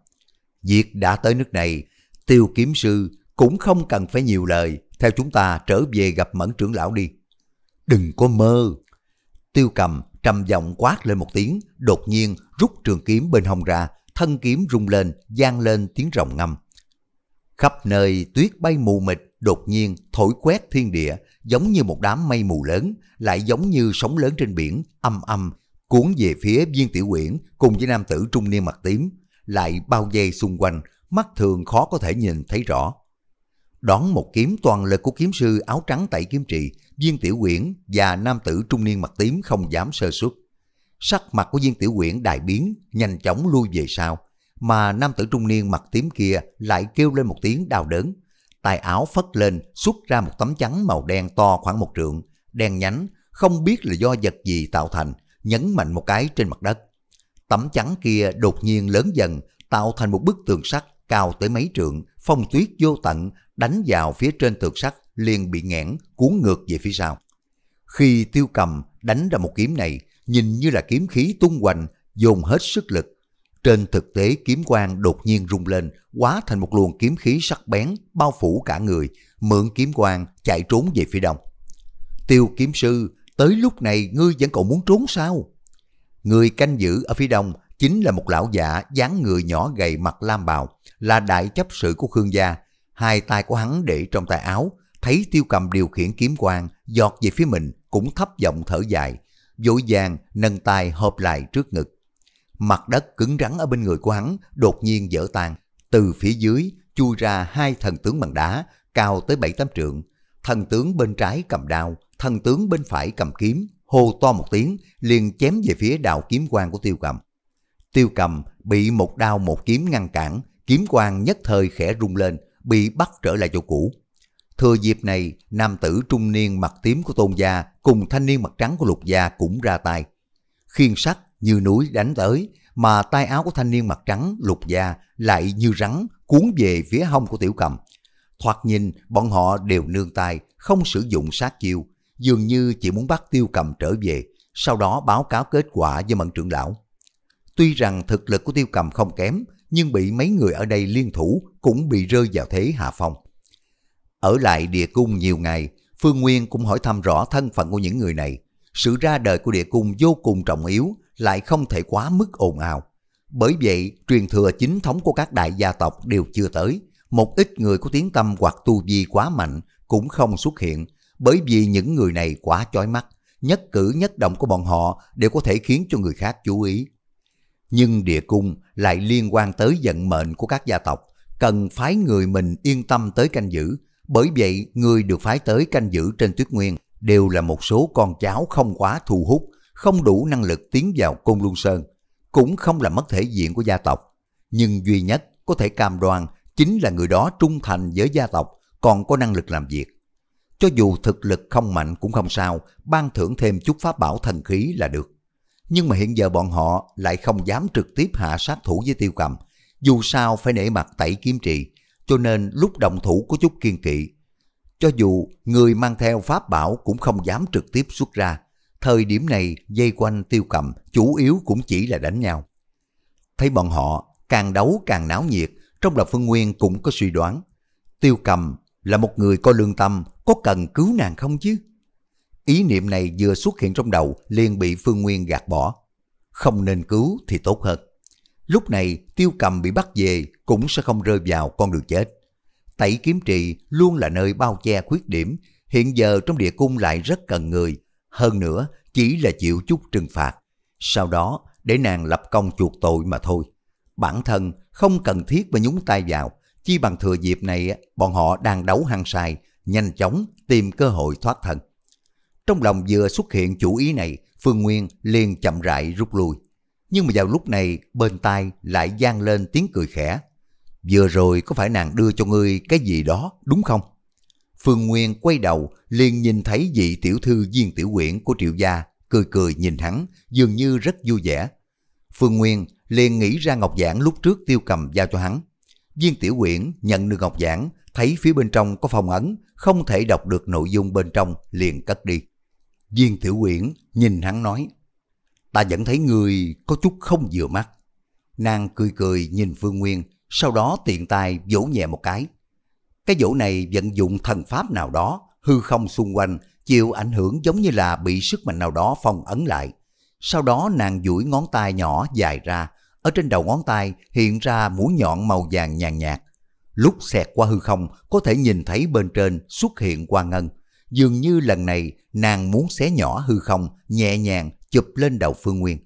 Việc đã tới nước này, tiêu kiếm sư cũng không cần phải nhiều lời, theo chúng ta trở về gặp mẫn trưởng lão đi. Đừng có mơ. Tiêu cầm trầm giọng quát lên một tiếng, đột nhiên rút trường kiếm bên hông ra, thân kiếm rung lên, gian lên tiếng rồng ngâm. Khắp nơi tuyết bay mù mịt, đột nhiên thổi quét thiên địa, giống như một đám mây mù lớn, lại giống như sóng lớn trên biển, âm âm, cuốn về phía viên tiểu quyển cùng với nam tử trung niên mặt tím, lại bao vây xung quanh, mắt thường khó có thể nhìn thấy rõ. Đón một kiếm toàn lực của kiếm sư áo trắng tẩy kiếm trì viên tiểu quyển và nam tử trung niên mặt tím không dám sơ xuất. Sắc mặt của viên tiểu quyển đại biến, nhanh chóng lui về sau, mà nam tử trung niên mặt tím kia lại kêu lên một tiếng đau đớn. Tài áo phất lên, xuất ra một tấm trắng màu đen to khoảng một trượng, đen nhánh, không biết là do vật gì tạo thành, nhấn mạnh một cái trên mặt đất. Tấm chắn kia đột nhiên lớn dần, tạo thành một bức tường sắt cao tới mấy trượng, phong tuyết vô tận, đánh vào phía trên tường sắt liền bị nghẽn, cuốn ngược về phía sau. Khi tiêu cầm đánh ra một kiếm này, nhìn như là kiếm khí tung hoành, dồn hết sức lực. Trên thực tế kiếm quang đột nhiên rung lên, quá thành một luồng kiếm khí sắc bén, bao phủ cả người, mượn kiếm quang chạy trốn về phía đông. Tiêu kiếm sư, tới lúc này ngươi vẫn còn muốn trốn sao? Người canh giữ ở phía đông chính là một lão giả dáng người nhỏ gầy mặt lam bào, là đại chấp sự của Khương gia. Hai tay của hắn để trong tay áo, thấy tiêu cầm điều khiển kiếm quang giọt về phía mình cũng thấp giọng thở dài, dội vàng nâng tay hợp lại trước ngực. Mặt đất cứng rắn ở bên người của hắn đột nhiên dở tan, từ phía dưới chui ra hai thần tướng bằng đá cao tới bảy tám trượng. Thần tướng bên trái cầm đao, thần tướng bên phải cầm kiếm, hô to một tiếng, liền chém về phía đào kiếm quan của tiêu cầm. Tiêu cầm bị một đao một kiếm ngăn cản, kiếm quan nhất thời khẽ rung lên, bị bắt trở lại chỗ cũ. Thừa dịp này, nam tử trung niên mặt tím của tôn gia cùng thanh niên mặt trắng của lục gia cũng ra tay. Khiên sắt như núi đánh tới, mà tay áo của thanh niên mặt trắng lục gia lại như rắn cuốn về phía hông của tiểu cầm. Thoạt nhìn, bọn họ đều nương tay, không sử dụng sát chiêu, dường như chỉ muốn bắt tiêu cầm trở về, sau đó báo cáo kết quả với mận trưởng lão. Tuy rằng thực lực của tiêu cầm không kém, nhưng bị mấy người ở đây liên thủ cũng bị rơi vào thế hạ phong. Ở lại địa cung nhiều ngày, Phương Nguyên cũng hỏi thăm rõ thân phận của những người này. Sự ra đời của địa cung vô cùng trọng yếu, lại không thể quá mức ồn ào. Bởi vậy, truyền thừa chính thống của các đại gia tộc đều chưa tới. Một ít người có tiếng tâm hoặc tu vi quá mạnh cũng không xuất hiện, bởi vì những người này quá chói mắt, nhất cử nhất động của bọn họ đều có thể khiến cho người khác chú ý. Nhưng địa cung lại liên quan tới vận mệnh của các gia tộc, cần phái người mình yên tâm tới canh giữ, bởi vậy người được phái tới canh giữ trên tuyết nguyên đều là một số con cháu không quá thu hút, không đủ năng lực tiến vào cung luân sơn, cũng không là mất thể diện của gia tộc. Nhưng duy nhất có thể cam đoan chính là người đó trung thành với gia tộc, còn có năng lực làm việc. Cho dù thực lực không mạnh cũng không sao, ban thưởng thêm chút pháp bảo thần khí là được. Nhưng mà hiện giờ bọn họ lại không dám trực tiếp hạ sát thủ với tiêu cầm, dù sao phải nể mặt tẩy kiếm trì, cho nên lúc đồng thủ có chút kiên kỵ. Cho dù người mang theo pháp bảo cũng không dám trực tiếp xuất ra, thời điểm này dây quanh tiêu cầm chủ yếu cũng chỉ là đánh nhau. Thấy bọn họ càng đấu càng náo nhiệt, trong lòng Phương Nguyên cũng có suy đoán. Tiêu cầm là một người có lương tâm, có cần cứu nàng không chứ? Ý niệm này vừa xuất hiện trong đầu liền bị Phương Nguyên gạt bỏ. Không nên cứu thì tốt hơn. Lúc này tiêu cầm bị bắt về cũng sẽ không rơi vào con đường chết. Tẩy kiếm trì luôn là nơi bao che khuyết điểm, hiện giờ trong địa cung lại rất cần người. Hơn nữa chỉ là chịu chút trừng phạt. Sau đó để nàng lập công chuộc tội mà thôi. Bản thân không cần thiết mà nhúng tay vào chi bằng thừa dịp này bọn họ đang đấu hăng sai, nhanh chóng tìm cơ hội thoát thân. Trong lòng vừa xuất hiện chủ ý này, Phương Nguyên liền chậm rãi rút lui. Nhưng mà vào lúc này bên tai lại gian lên tiếng cười khẽ. Vừa rồi có phải nàng đưa cho ngươi cái gì đó đúng không? Phương Nguyên quay đầu liền nhìn thấy vị tiểu thư viên tiểu quyển của triệu gia cười cười nhìn hắn dường như rất vui vẻ. Phương Nguyên liền nghĩ ra Ngọc Giảng lúc trước tiêu cầm giao cho hắn. Viên Tiểu Quyển nhận được ngọc giản, thấy phía bên trong có phong ấn, không thể đọc được nội dung bên trong liền cất đi. Viên Tiểu Quyển nhìn hắn nói, ta vẫn thấy người có chút không vừa mắt. Nàng cười cười nhìn Phương Nguyên, sau đó tiện tay vỗ nhẹ một cái. Cái vỗ này vận dụng thần pháp nào đó, hư không xung quanh, chịu ảnh hưởng giống như là bị sức mạnh nào đó phong ấn lại. Sau đó nàng duỗi ngón tay nhỏ dài ra, ở trên đầu ngón tay hiện ra mũi nhọn màu vàng nhàn nhạt. Lúc xẹt qua hư không, có thể nhìn thấy bên trên xuất hiện quan ngân. Dường như lần này nàng muốn xé nhỏ hư không, nhẹ nhàng chụp lên đầu Phương Nguyên.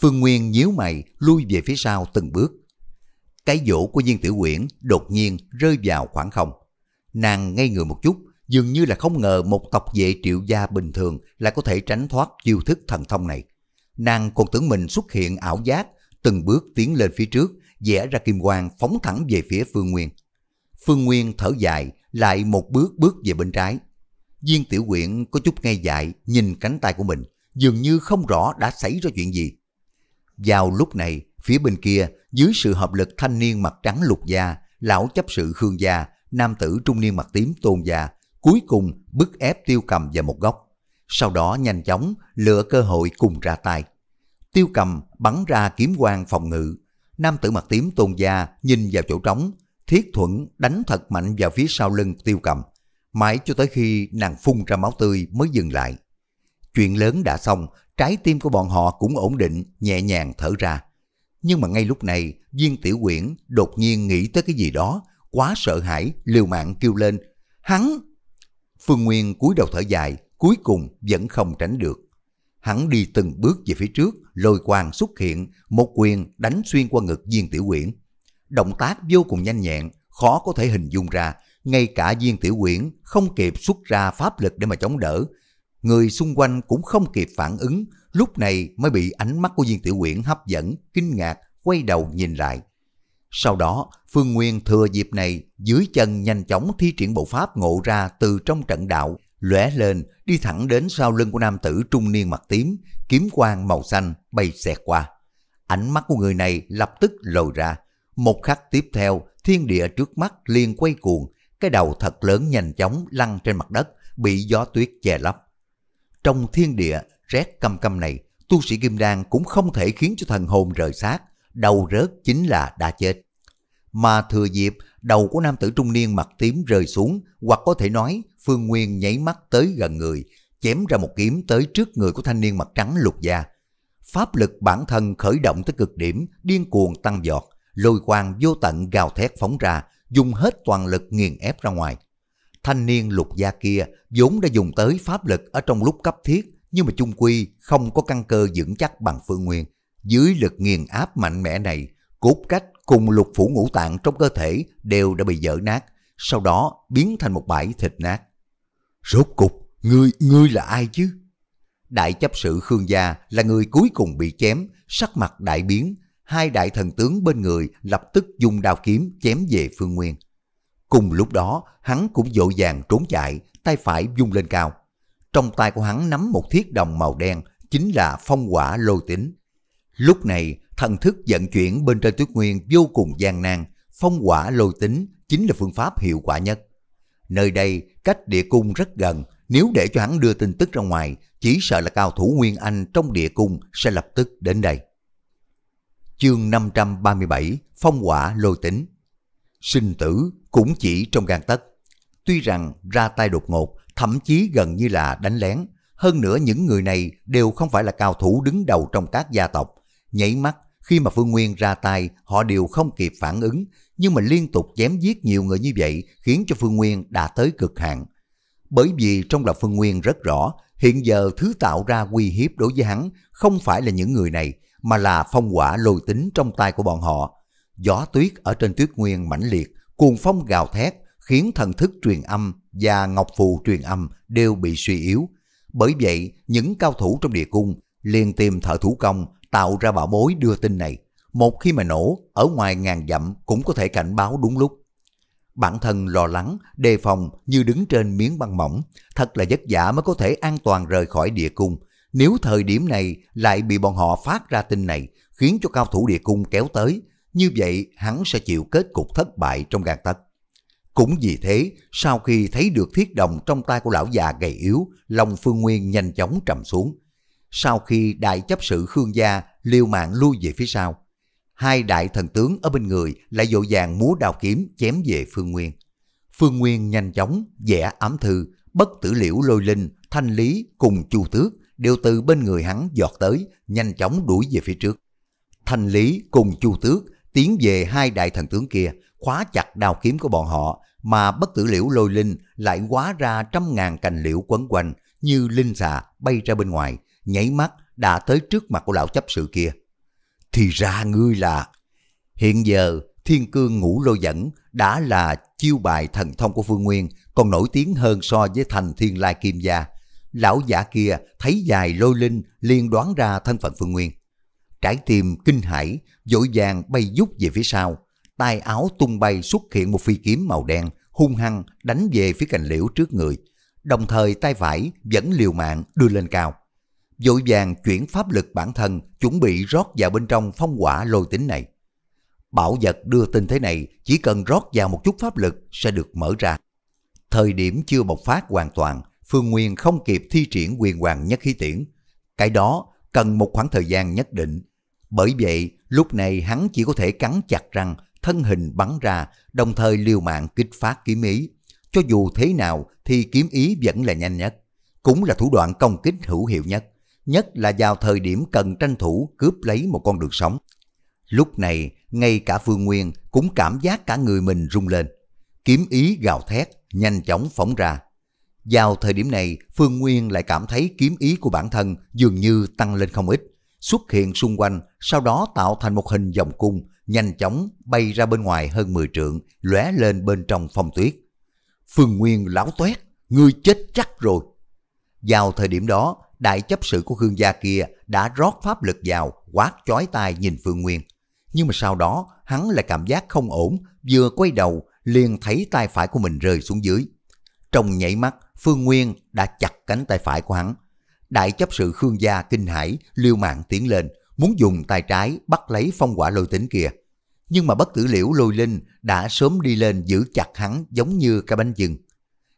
Phương Nguyên nhíu mày lui về phía sau từng bước. Cái vỗ của diên tiểu quyển đột nhiên rơi vào khoảng không. Nàng ngây người một chút, dường như là không ngờ một tộc vệ triệu gia bình thường lại có thể tránh thoát chiêu thức thần thông này. Nàng còn tưởng mình xuất hiện ảo giác từng bước tiến lên phía trước, vẽ ra kim quang phóng thẳng về phía Phương Nguyên. Phương Nguyên thở dài, lại một bước bước về bên trái. Viên tiểu Quyển có chút ngây dại, nhìn cánh tay của mình, dường như không rõ đã xảy ra chuyện gì. Vào lúc này, phía bên kia, dưới sự hợp lực thanh niên mặt trắng lục da, lão chấp sự Khương gia, nam tử trung niên mặt tím tôn gia, cuối cùng bức ép tiêu cầm vào một góc. Sau đó nhanh chóng lựa cơ hội cùng ra tay tiêu cầm bắn ra kiếm quang phòng ngự. Nam tử mặt tím tôn gia nhìn vào chỗ trống, thiết thuẫn đánh thật mạnh vào phía sau lưng tiêu cầm. Mãi cho tới khi nàng phun ra máu tươi mới dừng lại. Chuyện lớn đã xong, trái tim của bọn họ cũng ổn định, nhẹ nhàng thở ra. Nhưng mà ngay lúc này, viên tiểu quyển đột nhiên nghĩ tới cái gì đó, quá sợ hãi, liều mạng kêu lên. Hắn! Phương Nguyên cúi đầu thở dài, cuối cùng vẫn không tránh được. Hắn đi từng bước về phía trước, lôi quang xuất hiện, một quyền đánh xuyên qua ngực diên tiểu quyển. Động tác vô cùng nhanh nhẹn, khó có thể hình dung ra, ngay cả diên tiểu quyển không kịp xuất ra pháp lực để mà chống đỡ. Người xung quanh cũng không kịp phản ứng, lúc này mới bị ánh mắt của diên tiểu quyển hấp dẫn, kinh ngạc, quay đầu nhìn lại. Sau đó, Phương Nguyên thừa dịp này dưới chân nhanh chóng thi triển bộ pháp ngộ ra từ trong trận đạo, lóe lên đi thẳng đến sau lưng của nam tử trung niên mặt tím, kiếm quang màu xanh bay xẹt qua. Ánh mắt của người này lập tức lồi ra. Một khắc tiếp theo, thiên địa trước mắt liền quay cuồng, cái đầu thật lớn nhanh chóng lăn trên mặt đất, bị gió tuyết che lấp. Trong thiên địa rét căm căm này, tu sĩ Kim Đan cũng không thể khiến cho thần hồn rời xác, đầu rớt chính là đã chết. Mà thừa dịp đầu của nam tử trung niên mặt tím rơi xuống, hoặc có thể nói Phương Nguyên nháy mắt tới gần người, chém ra một kiếm tới trước người của thanh niên mặt trắng lục da Pháp lực bản thân khởi động tới cực điểm, điên cuồng tăng giọt, lôi quang vô tận gào thét phóng ra, dùng hết toàn lực nghiền ép ra ngoài. Thanh niên lục gia kia vốn đã dùng tới pháp lực ở trong lúc cấp thiết, nhưng mà chung quy không có căn cơ vững chắc bằng Phương Nguyên. Dưới lực nghiền áp mạnh mẽ này, cốt cách cùng lục phủ ngũ tạng trong cơ thể đều đã bị dở nát, sau đó biến thành một bãi thịt nát. Rốt cục, ngươi, ngươi là ai chứ? Đại chấp sự Khương Gia là người cuối cùng bị chém, sắc mặt đại biến, hai đại thần tướng bên người lập tức dùng đao kiếm chém về Phương Nguyên. Cùng lúc đó, hắn cũng vội vàng trốn chạy, tay phải vung lên cao. Trong tay của hắn nắm một thiết đồng màu đen, chính là phong quả lôi tính. Lúc này, thần thức vận chuyển bên trên tuyết nguyên vô cùng gian nan, phong quả lôi tính chính là phương pháp hiệu quả nhất. Nơi đây cách địa cung rất gần, nếu để cho hắn đưa tin tức ra ngoài, chỉ sợ là cao thủ Nguyên Anh trong địa cung sẽ lập tức đến đây. Chương 537 Phong quả lôi tính Sinh tử cũng chỉ trong gan tất. Tuy rằng ra tay đột ngột, thậm chí gần như là đánh lén, hơn nữa những người này đều không phải là cao thủ đứng đầu trong các gia tộc. Nhảy mắt khi mà Phương Nguyên ra tay, họ đều không kịp phản ứng, nhưng mà liên tục chém giết nhiều người như vậy khiến cho Phương Nguyên đã tới cực hạn. Bởi vì trong lòng Phương Nguyên rất rõ, hiện giờ thứ tạo ra uy hiếp đối với hắn không phải là những người này, mà là phong quả lôi tính trong tay của bọn họ. Gió tuyết ở trên tuyết nguyên mãnh liệt, cuồng phong gào thét, khiến thần thức truyền âm và ngọc phù truyền âm đều bị suy yếu. Bởi vậy, những cao thủ trong địa cung liền tìm thợ thủ công tạo ra bảo bối đưa tin này. Một khi mà nổ, ở ngoài ngàn dặm cũng có thể cảnh báo đúng lúc. Bản thân lo lắng, đề phòng như đứng trên miếng băng mỏng, thật là vất vả mới có thể an toàn rời khỏi địa cung. Nếu thời điểm này lại bị bọn họ phát ra tin này, khiến cho cao thủ địa cung kéo tới, như vậy hắn sẽ chịu kết cục thất bại trong gàn tấc. Cũng vì thế, sau khi thấy được thiết đồng trong tay của lão già gầy yếu, lòng Phương Nguyên nhanh chóng trầm xuống sau khi đại chấp sự Khương Gia liêu mạng lui về phía sau. Hai đại thần tướng ở bên người lại dội vàng múa đào kiếm chém về Phương Nguyên. Phương Nguyên nhanh chóng vẽ ám thư, bất tử liễu lôi linh, thanh lý cùng chu tước đều từ bên người hắn giọt tới, nhanh chóng đuổi về phía trước. Thanh lý cùng chu tước tiến về hai đại thần tướng kia, khóa chặt đào kiếm của bọn họ, mà bất tử liễu lôi linh lại quá ra trăm ngàn cành liễu quấn quanh như linh xà bay ra bên ngoài, nháy mắt đã tới trước mặt của lão chấp sự kia. Thì ra ngươi là... Hiện giờ, Thiên Cương Ngũ Lôi Dẫn đã là chiêu bài thần thông của Phương Nguyên, còn nổi tiếng hơn so với thành Thiên Lai Kim Gia. Lão giả kia thấy dài lôi linh liền đoán ra thân phận Phương Nguyên. Trái tim kinh hãi, dội vàng bay giúp về phía sau. tay áo tung bay xuất hiện một phi kiếm màu đen, hung hăng đánh về phía cành liễu trước người. Đồng thời tay phải vẫn liều mạng đưa lên cao vội vàng chuyển pháp lực bản thân chuẩn bị rót vào bên trong phong quả lôi tính này. Bảo vật đưa tin thế này chỉ cần rót vào một chút pháp lực sẽ được mở ra. Thời điểm chưa bộc phát hoàn toàn, Phương Nguyên không kịp thi triển quyền hoàng nhất khí tiễn. Cái đó cần một khoảng thời gian nhất định. Bởi vậy, lúc này hắn chỉ có thể cắn chặt răng, thân hình bắn ra, đồng thời liều mạng kích phát kiếm ý. Cho dù thế nào thì kiếm ý vẫn là nhanh nhất, cũng là thủ đoạn công kích hữu hiệu nhất nhất là vào thời điểm cần tranh thủ cướp lấy một con đường sống. Lúc này, ngay cả Phương Nguyên cũng cảm giác cả người mình rung lên. Kiếm ý gào thét, nhanh chóng phóng ra. Vào thời điểm này, Phương Nguyên lại cảm thấy kiếm ý của bản thân dường như tăng lên không ít, xuất hiện xung quanh, sau đó tạo thành một hình vòng cung, nhanh chóng bay ra bên ngoài hơn 10 trượng, lóe lên bên trong phong tuyết. Phương Nguyên lão toét, ngươi chết chắc rồi. Vào thời điểm đó, đại chấp sự của Khương gia kia đã rót pháp lực vào, quát chói tai nhìn Phương Nguyên. Nhưng mà sau đó, hắn lại cảm giác không ổn, vừa quay đầu, liền thấy tay phải của mình rơi xuống dưới. Trong nhảy mắt, Phương Nguyên đã chặt cánh tay phải của hắn. Đại chấp sự Khương gia kinh hãi, liêu mạng tiến lên, muốn dùng tay trái bắt lấy phong quả lôi tính kia. Nhưng mà bất tử liễu lôi linh đã sớm đi lên giữ chặt hắn giống như cái bánh dừng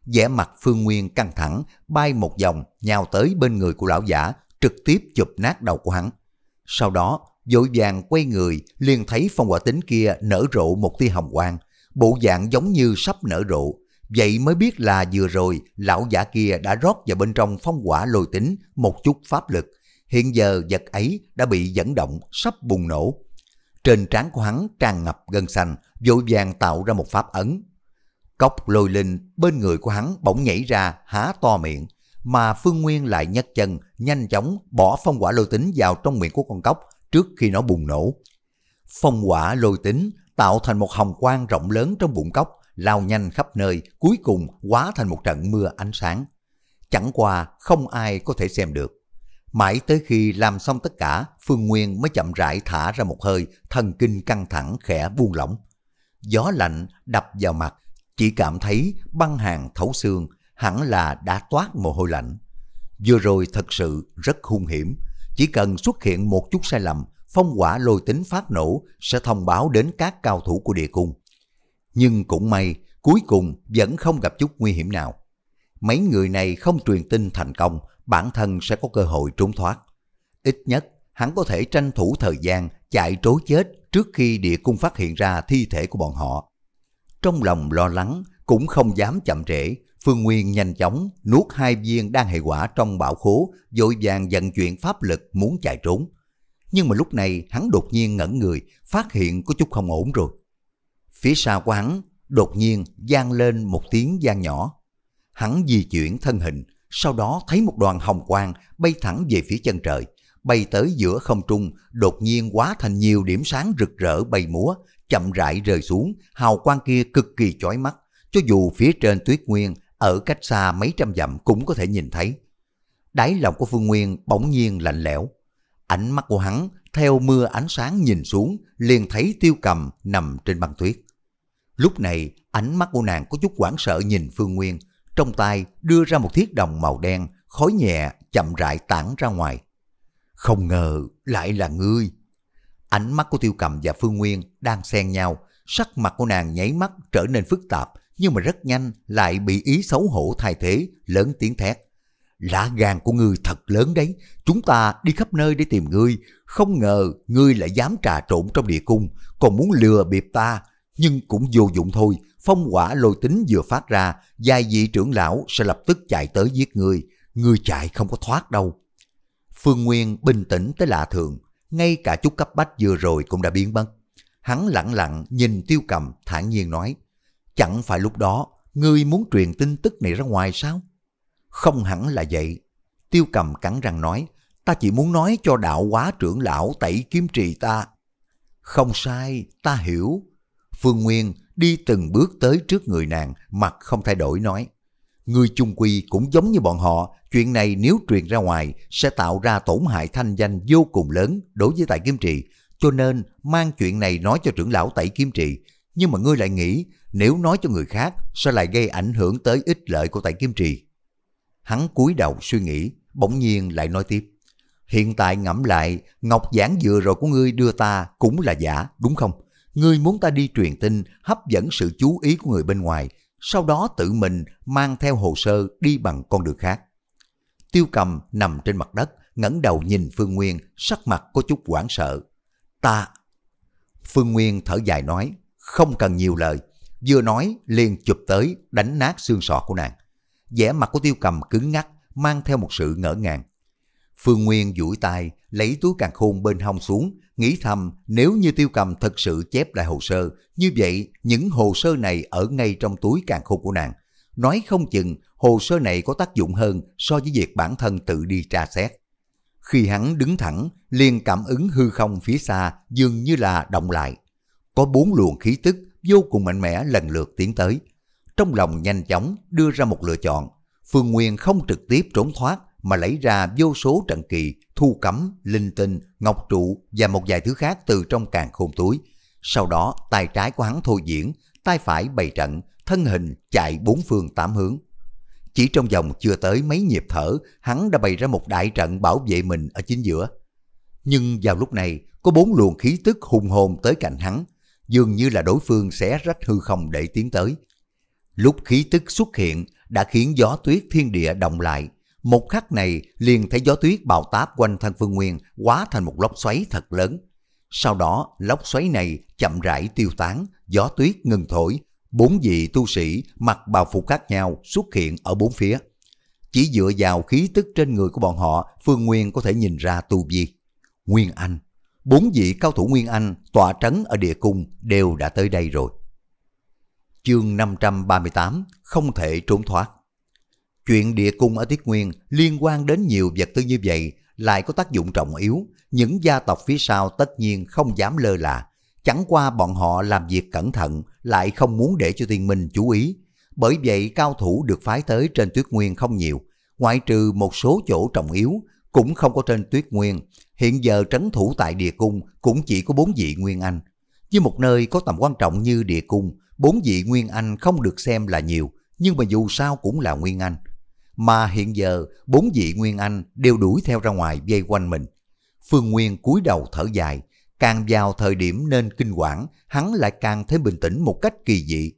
vẻ mặt Phương Nguyên căng thẳng, bay một vòng nhào tới bên người của lão giả, trực tiếp chụp nát đầu của hắn. Sau đó, dội vàng quay người, liền thấy phong quả tính kia nở rộ một tia hồng quang, bộ dạng giống như sắp nở rộ. Vậy mới biết là vừa rồi, lão giả kia đã rót vào bên trong phong quả lôi tính một chút pháp lực. Hiện giờ vật ấy đã bị dẫn động, sắp bùng nổ. Trên trán của hắn tràn ngập gân xanh, vội vàng tạo ra một pháp ấn, Cốc lôi linh bên người của hắn bỗng nhảy ra há to miệng, mà Phương Nguyên lại nhấc chân nhanh chóng bỏ phong quả lôi tính vào trong miệng của con cốc trước khi nó bùng nổ. Phong quả lôi tính tạo thành một hồng quang rộng lớn trong bụng cốc, lao nhanh khắp nơi, cuối cùng hóa thành một trận mưa ánh sáng. Chẳng qua không ai có thể xem được. Mãi tới khi làm xong tất cả, Phương Nguyên mới chậm rãi thả ra một hơi, thần kinh căng thẳng khẽ buông lỏng. Gió lạnh đập vào mặt chỉ cảm thấy băng hàng thấu xương hẳn là đã toát mồ hôi lạnh. Vừa rồi thật sự rất hung hiểm, chỉ cần xuất hiện một chút sai lầm, phong quả lôi tính phát nổ sẽ thông báo đến các cao thủ của địa cung. Nhưng cũng may, cuối cùng vẫn không gặp chút nguy hiểm nào. Mấy người này không truyền tin thành công, bản thân sẽ có cơ hội trốn thoát. Ít nhất, hắn có thể tranh thủ thời gian chạy trối chết trước khi địa cung phát hiện ra thi thể của bọn họ. Trong lòng lo lắng, cũng không dám chậm trễ, Phương Nguyên nhanh chóng nuốt hai viên đang hệ quả trong bão khố, dội vàng dần chuyện pháp lực muốn chạy trốn. Nhưng mà lúc này hắn đột nhiên ngẩn người, phát hiện có chút không ổn rồi. Phía sau của hắn, đột nhiên gian lên một tiếng gian nhỏ. Hắn di chuyển thân hình, sau đó thấy một đoàn hồng quang bay thẳng về phía chân trời, bay tới giữa không trung, đột nhiên quá thành nhiều điểm sáng rực rỡ bay múa, chậm rãi rơi xuống, hào quang kia cực kỳ chói mắt, cho dù phía trên tuyết nguyên ở cách xa mấy trăm dặm cũng có thể nhìn thấy. Đáy lòng của Phương Nguyên bỗng nhiên lạnh lẽo. Ánh mắt của hắn theo mưa ánh sáng nhìn xuống liền thấy tiêu cầm nằm trên băng tuyết. Lúc này ánh mắt của nàng có chút hoảng sợ nhìn Phương Nguyên, trong tay đưa ra một thiết đồng màu đen, khói nhẹ chậm rãi tản ra ngoài. Không ngờ lại là ngươi. Ánh mắt của Tiêu Cầm và Phương Nguyên đang xen nhau, sắc mặt của nàng nháy mắt trở nên phức tạp, nhưng mà rất nhanh lại bị ý xấu hổ thay thế, lớn tiếng thét. Lã gan của ngươi thật lớn đấy, chúng ta đi khắp nơi để tìm ngươi, không ngờ ngươi lại dám trà trộn trong địa cung, còn muốn lừa bịp ta, nhưng cũng vô dụng thôi, phong quả lôi tính vừa phát ra, giai vị trưởng lão sẽ lập tức chạy tới giết ngươi, ngươi chạy không có thoát đâu. Phương Nguyên bình tĩnh tới lạ thường, ngay cả chút cấp bách vừa rồi cũng đã biến mất. Hắn lặng lặng nhìn tiêu cầm thản nhiên nói, chẳng phải lúc đó ngươi muốn truyền tin tức này ra ngoài sao? Không hẳn là vậy. Tiêu cầm cắn răng nói, ta chỉ muốn nói cho đạo quá trưởng lão tẩy kiếm trì ta. Không sai, ta hiểu. Phương Nguyên đi từng bước tới trước người nàng, mặt không thay đổi nói. Ngươi chung quy cũng giống như bọn họ, Chuyện này nếu truyền ra ngoài sẽ tạo ra tổn hại thanh danh vô cùng lớn đối với tại Kim trì, cho nên mang chuyện này nói cho trưởng lão tẩy Kim trì. Nhưng mà ngươi lại nghĩ nếu nói cho người khác sẽ lại gây ảnh hưởng tới ích lợi của tại Kim trì. Hắn cúi đầu suy nghĩ, bỗng nhiên lại nói tiếp. Hiện tại ngẫm lại, ngọc giảng vừa rồi của ngươi đưa ta cũng là giả, đúng không? Ngươi muốn ta đi truyền tin, hấp dẫn sự chú ý của người bên ngoài, sau đó tự mình mang theo hồ sơ đi bằng con đường khác. Tiêu cầm nằm trên mặt đất, ngẩng đầu nhìn Phương Nguyên, sắc mặt có chút hoảng sợ. Ta... Phương Nguyên thở dài nói, không cần nhiều lời. Vừa nói, liền chụp tới, đánh nát xương sọ của nàng. vẻ mặt của tiêu cầm cứng ngắc, mang theo một sự ngỡ ngàng. Phương Nguyên duỗi tay, lấy túi càng khôn bên hông xuống, nghĩ thầm nếu như tiêu cầm thật sự chép lại hồ sơ, như vậy những hồ sơ này ở ngay trong túi càng khôn của nàng. Nói không chừng hồ sơ này có tác dụng hơn so với việc bản thân tự đi tra xét. Khi hắn đứng thẳng, liền cảm ứng hư không phía xa dường như là động lại. Có bốn luồng khí tức vô cùng mạnh mẽ lần lượt tiến tới. Trong lòng nhanh chóng đưa ra một lựa chọn, Phương Nguyên không trực tiếp trốn thoát mà lấy ra vô số trận kỳ, thu cấm, linh tinh, ngọc trụ và một vài thứ khác từ trong càng khôn túi. Sau đó, tay trái của hắn thôi diễn, tay phải bày trận, thân hình chạy bốn phương tám hướng. Chỉ trong vòng chưa tới mấy nhịp thở, hắn đã bày ra một đại trận bảo vệ mình ở chính giữa. Nhưng vào lúc này, có bốn luồng khí tức hùng hồn tới cạnh hắn, dường như là đối phương sẽ rách hư không để tiến tới. Lúc khí tức xuất hiện đã khiến gió tuyết thiên địa động lại. Một khắc này liền thấy gió tuyết bào táp quanh thân phương nguyên quá thành một lốc xoáy thật lớn. Sau đó, lốc xoáy này chậm rãi tiêu tán, gió tuyết ngừng thổi, bốn vị tu sĩ mặc bào phục khác nhau xuất hiện ở bốn phía. Chỉ dựa vào khí tức trên người của bọn họ, Phương Nguyên có thể nhìn ra tu vi. Nguyên Anh, bốn vị cao thủ Nguyên Anh tỏa trấn ở địa cung đều đã tới đây rồi. Chương 538, không thể trốn thoát. Chuyện địa cung ở Tiết Nguyên liên quan đến nhiều vật tư như vậy lại có tác dụng trọng yếu, những gia tộc phía sau tất nhiên không dám lơ là, Chẳng qua bọn họ làm việc cẩn thận lại không muốn để cho thiên minh chú ý. Bởi vậy cao thủ được phái tới trên tuyết nguyên không nhiều, ngoại trừ một số chỗ trọng yếu cũng không có trên tuyết nguyên. Hiện giờ trấn thủ tại địa cung cũng chỉ có bốn vị nguyên anh. Với một nơi có tầm quan trọng như địa cung, bốn vị nguyên anh không được xem là nhiều, nhưng mà dù sao cũng là nguyên anh. Mà hiện giờ, bốn vị nguyên anh đều đuổi theo ra ngoài dây quanh mình. Phương Nguyên cúi đầu thở dài, càng vào thời điểm nên kinh quản, hắn lại càng thêm bình tĩnh một cách kỳ dị.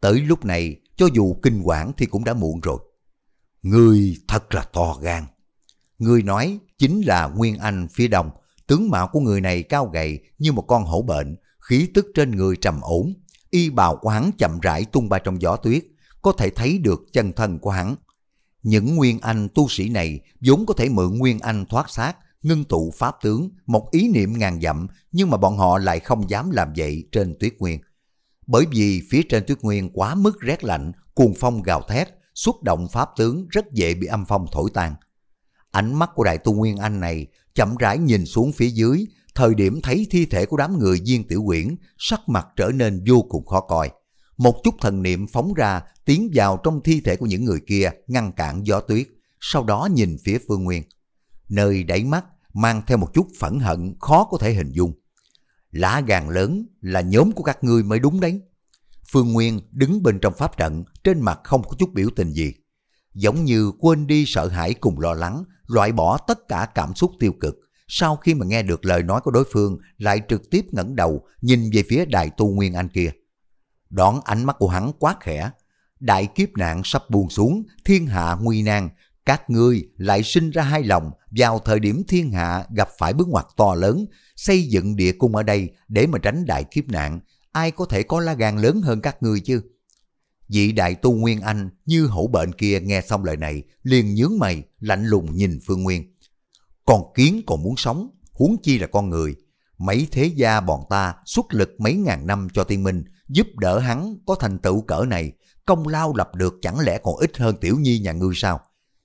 Tới lúc này, cho dù kinh quản thì cũng đã muộn rồi. người thật là to gan. người nói chính là Nguyên Anh phía đông, tướng mạo của người này cao gầy như một con hổ bệnh, khí tức trên người trầm ổn, y bào của hắn chậm rãi tung bay trong gió tuyết, có thể thấy được chân thân của hắn. Những Nguyên Anh tu sĩ này vốn có thể mượn Nguyên Anh thoát xác ngưng tụ pháp tướng, một ý niệm ngàn dặm, nhưng mà bọn họ lại không dám làm vậy trên tuyết nguyên. Bởi vì phía trên tuyết nguyên quá mức rét lạnh, cuồng phong gào thét, xúc động pháp tướng rất dễ bị âm phong thổi tan. Ánh mắt của đại tu Nguyên Anh này chậm rãi nhìn xuống phía dưới, thời điểm thấy thi thể của đám người diên tiểu quyển, sắc mặt trở nên vô cùng khó coi. Một chút thần niệm phóng ra, tiến vào trong thi thể của những người kia, ngăn cản gió tuyết, sau đó nhìn phía phương nguyên. Nơi đáy mắt mang theo một chút phẫn hận khó có thể hình dung. Lá gan lớn là nhóm của các ngươi mới đúng đấy. Phương Nguyên đứng bên trong pháp trận, trên mặt không có chút biểu tình gì. Giống như quên đi sợ hãi cùng lo lắng, loại bỏ tất cả cảm xúc tiêu cực. Sau khi mà nghe được lời nói của đối phương, lại trực tiếp ngẩng đầu nhìn về phía đại tu Nguyên Anh kia. Đón ánh mắt của hắn quá khẽ. Đại kiếp nạn sắp buông xuống, thiên hạ nguy nan, các ngươi lại sinh ra hai lòng vào thời điểm thiên hạ gặp phải bước ngoặt to lớn, xây dựng địa cung ở đây để mà tránh đại kiếp nạn. Ai có thể có lá gan lớn hơn các ngươi chứ? Vị đại tu Nguyên Anh như hổ bệnh kia nghe xong lời này, liền nhướng mày, lạnh lùng nhìn Phương Nguyên. Còn kiến còn muốn sống, huống chi là con người. Mấy thế gia bọn ta xuất lực mấy ngàn năm cho tiên minh, giúp đỡ hắn có thành tựu cỡ này, công lao lập được chẳng lẽ còn ít hơn tiểu nhi nhà ngươi sao?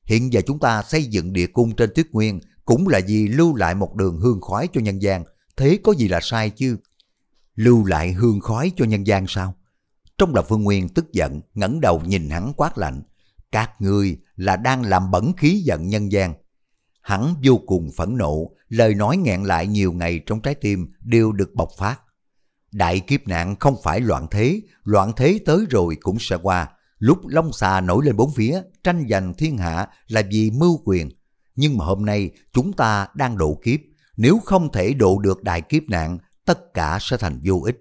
Hiện giờ chúng ta xây dựng địa cung trên tuyết nguyên cũng là vì lưu lại một đường hương khói cho nhân gian, thế có gì là sai chứ? Lưu lại hương khói cho nhân gian sao? Trong lòng Phương Nguyên tức giận, ngẩng đầu nhìn hắn quát lạnh. Các ngươi là đang làm bẩn khí giận nhân gian. Hắn vô cùng phẫn nộ, lời nói nghẹn lại nhiều ngày trong trái tim đều được bộc phát. Đại kiếp nạn không phải loạn thế, loạn thế tới rồi cũng sẽ qua, Lúc Long Xà nổi lên bốn phía, tranh giành thiên hạ là vì mưu quyền. Nhưng mà hôm nay chúng ta đang độ kiếp. Nếu không thể độ được đại kiếp nạn, tất cả sẽ thành vô ích.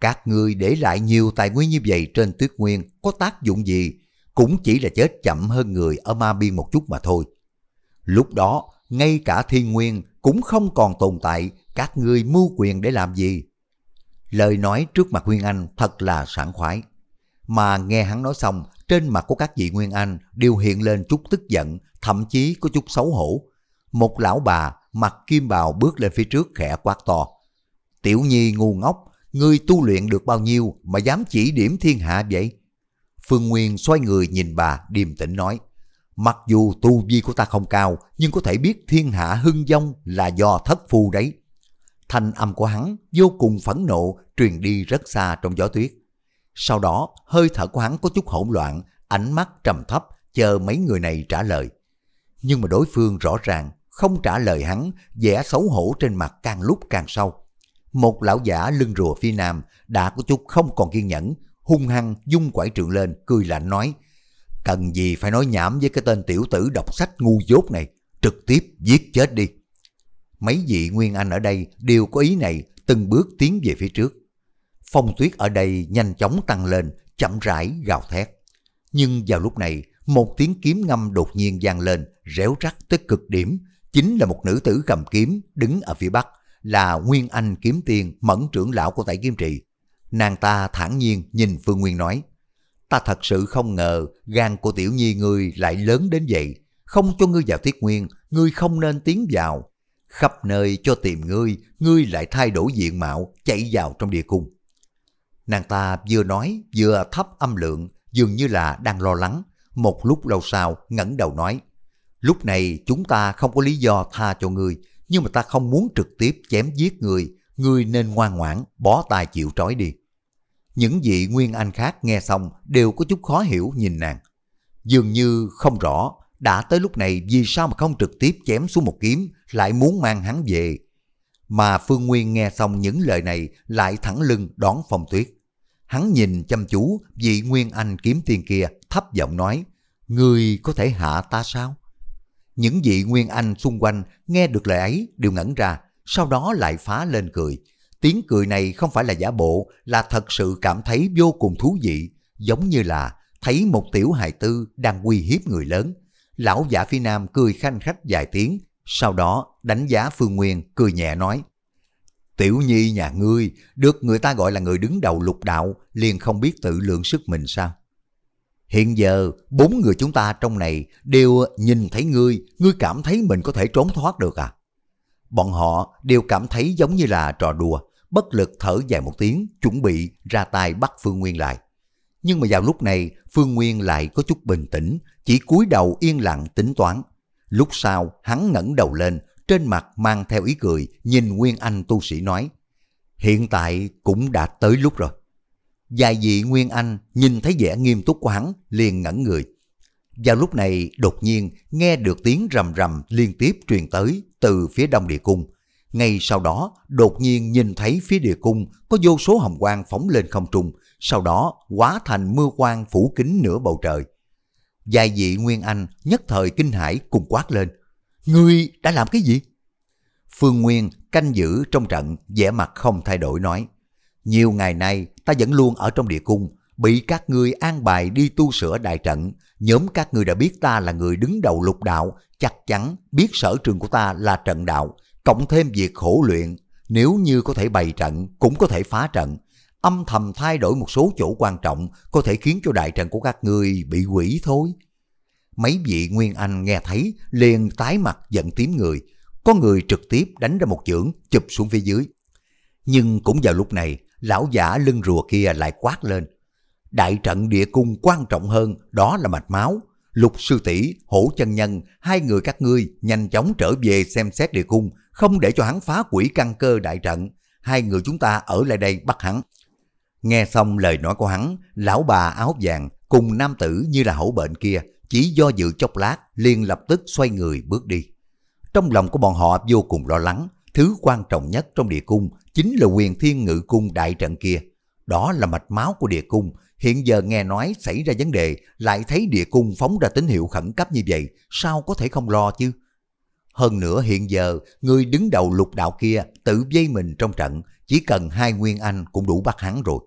Các ngươi để lại nhiều tài nguyên như vậy trên tuyết nguyên có tác dụng gì? Cũng chỉ là chết chậm hơn người ở ma biên một chút mà thôi. Lúc đó, ngay cả thiên nguyên cũng không còn tồn tại các ngươi mưu quyền để làm gì. Lời nói trước mặt Nguyên Anh thật là sảng khoái. Mà nghe hắn nói xong, trên mặt của các vị Nguyên Anh đều hiện lên chút tức giận, thậm chí có chút xấu hổ. Một lão bà mặc kim bào bước lên phía trước khẽ quát to. Tiểu nhi ngu ngốc, ngươi tu luyện được bao nhiêu mà dám chỉ điểm thiên hạ vậy? Phương Nguyên xoay người nhìn bà điềm tĩnh nói. Mặc dù tu vi của ta không cao, nhưng có thể biết thiên hạ hưng dông là do thất phu đấy. Thanh âm của hắn vô cùng phẫn nộ, truyền đi rất xa trong gió tuyết. Sau đó, hơi thở của hắn có chút hỗn loạn, ánh mắt trầm thấp, chờ mấy người này trả lời. Nhưng mà đối phương rõ ràng không trả lời hắn, vẻ xấu hổ trên mặt càng lúc càng sâu. Một lão giả lưng rùa phi nam đã có chút không còn kiên nhẫn, hung hăng dung quải trượng lên, cười lạnh nói, cần gì phải nói nhảm với cái tên tiểu tử đọc sách ngu dốt này, trực tiếp giết chết đi. Mấy vị Nguyên Anh ở đây đều có ý này, từng bước tiến về phía trước phong tuyết ở đây nhanh chóng tăng lên, chậm rãi gào thét. Nhưng vào lúc này, một tiếng kiếm ngâm đột nhiên vang lên, réo rắc tới cực điểm, chính là một nữ tử cầm kiếm đứng ở phía bắc, là Nguyên Anh kiếm tiên mẫn trưởng lão của tại kiếm trì. Nàng ta thản nhiên nhìn Phương Nguyên nói, ta thật sự không ngờ gan của tiểu nhi ngươi lại lớn đến vậy, không cho ngươi vào tiết nguyên, ngươi không nên tiến vào. Khắp nơi cho tìm ngươi, ngươi lại thay đổi diện mạo, chạy vào trong địa cung. Nàng ta vừa nói vừa thấp âm lượng dường như là đang lo lắng. Một lúc lâu sau ngẩng đầu nói Lúc này chúng ta không có lý do tha cho người nhưng mà ta không muốn trực tiếp chém giết người người nên ngoan ngoãn bó tay chịu trói đi. Những vị Nguyên Anh khác nghe xong đều có chút khó hiểu nhìn nàng. Dường như không rõ đã tới lúc này vì sao mà không trực tiếp chém xuống một kiếm lại muốn mang hắn về mà Phương Nguyên nghe xong những lời này lại thẳng lưng đón Phong Tuyết. Hắn nhìn chăm chú vị Nguyên Anh kiếm tiền kia thấp giọng nói, người có thể hạ ta sao? Những vị Nguyên Anh xung quanh nghe được lời ấy đều ngẩn ra, sau đó lại phá lên cười. Tiếng cười này không phải là giả bộ, là thật sự cảm thấy vô cùng thú vị, giống như là thấy một tiểu hài tư đang uy hiếp người lớn. Lão giả phi nam cười khanh khách vài tiếng, sau đó đánh giá Phương Nguyên cười nhẹ nói, Tiểu nhi nhà ngươi, được người ta gọi là người đứng đầu lục đạo, liền không biết tự lượng sức mình sao? Hiện giờ, bốn người chúng ta trong này đều nhìn thấy ngươi, ngươi cảm thấy mình có thể trốn thoát được à? Bọn họ đều cảm thấy giống như là trò đùa, bất lực thở dài một tiếng, chuẩn bị ra tay bắt Phương Nguyên lại. Nhưng mà vào lúc này, Phương Nguyên lại có chút bình tĩnh, chỉ cúi đầu yên lặng tính toán. Lúc sau, hắn ngẩng đầu lên, trên mặt mang theo ý cười, nhìn Nguyên Anh tu sĩ nói, hiện tại cũng đã tới lúc rồi. Dài dị Nguyên Anh nhìn thấy vẻ nghiêm túc của hắn, liền ngẩn người. Vào lúc này, đột nhiên nghe được tiếng rầm rầm liên tiếp truyền tới từ phía đông địa cung. Ngay sau đó, đột nhiên nhìn thấy phía địa cung có vô số hồng quang phóng lên không trung, sau đó quá thành mưa quang phủ kín nửa bầu trời. Dài dị Nguyên Anh nhất thời kinh hãi cùng quát lên. Ngươi đã làm cái gì? Phương Nguyên canh giữ trong trận, vẻ mặt không thay đổi nói. Nhiều ngày nay ta vẫn luôn ở trong địa cung, bị các ngươi an bài đi tu sửa đại trận. Nhóm các ngươi đã biết ta là người đứng đầu lục đạo, chắc chắn biết sở trường của ta là trận đạo, cộng thêm việc khổ luyện. Nếu như có thể bày trận, cũng có thể phá trận. Âm thầm thay đổi một số chỗ quan trọng có thể khiến cho đại trận của các ngươi bị quỷ thôi mấy vị Nguyên Anh nghe thấy liền tái mặt giận tím người, có người trực tiếp đánh ra một chưởng chụp xuống phía dưới. Nhưng cũng vào lúc này, lão giả lưng rùa kia lại quát lên. Đại trận địa cung quan trọng hơn đó là mạch máu. Lục sư tỷ, hổ chân nhân, hai người các ngươi nhanh chóng trở về xem xét địa cung, không để cho hắn phá quỷ căn cơ đại trận. Hai người chúng ta ở lại đây bắt hắn. Nghe xong lời nói của hắn, lão bà áo vàng cùng nam tử như là hổ bệnh kia chỉ do dự chốc lát liền lập tức xoay người bước đi. Trong lòng của bọn họ vô cùng lo lắng, thứ quan trọng nhất trong địa cung chính là quyền thiên ngự cung đại trận kia. Đó là mạch máu của địa cung, hiện giờ nghe nói xảy ra vấn đề, lại thấy địa cung phóng ra tín hiệu khẩn cấp như vậy, sao có thể không lo chứ? Hơn nữa hiện giờ, người đứng đầu lục đạo kia tự dây mình trong trận, chỉ cần hai nguyên anh cũng đủ bắt hắn rồi.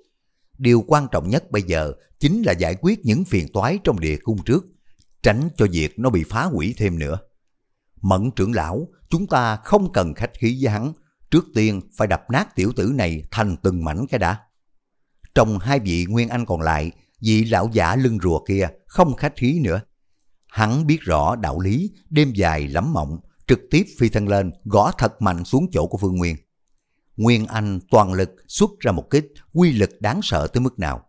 Điều quan trọng nhất bây giờ chính là giải quyết những phiền toái trong địa cung trước, tránh cho việc nó bị phá hủy thêm nữa. Mẫn trưởng lão, chúng ta không cần khách khí với hắn, trước tiên phải đập nát tiểu tử này thành từng mảnh cái đã. Trong hai vị Nguyên Anh còn lại, vị lão giả lưng rùa kia không khách khí nữa. Hắn biết rõ đạo lý, đêm dài lắm mộng, trực tiếp phi thân lên, gõ thật mạnh xuống chỗ của Phương Nguyên. Nguyên Anh toàn lực xuất ra một kích, quy lực đáng sợ tới mức nào.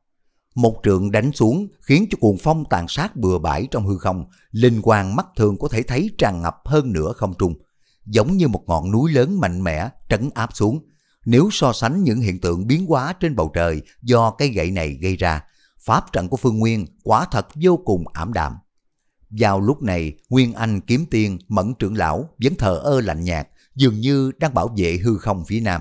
Một trượng đánh xuống khiến cho cuồng phong tàn sát bừa bãi trong hư không, linh quang mắt thường có thể thấy tràn ngập hơn nửa không trung, giống như một ngọn núi lớn mạnh mẽ trấn áp xuống. Nếu so sánh những hiện tượng biến hóa trên bầu trời do cây gậy này gây ra, pháp trận của Phương Nguyên quả thật vô cùng ảm đạm. Vào lúc này, Nguyên Anh kiếm tiên mẫn trưởng lão vẫn thờ ơ lạnh nhạt, dường như đang bảo vệ hư không phía nam.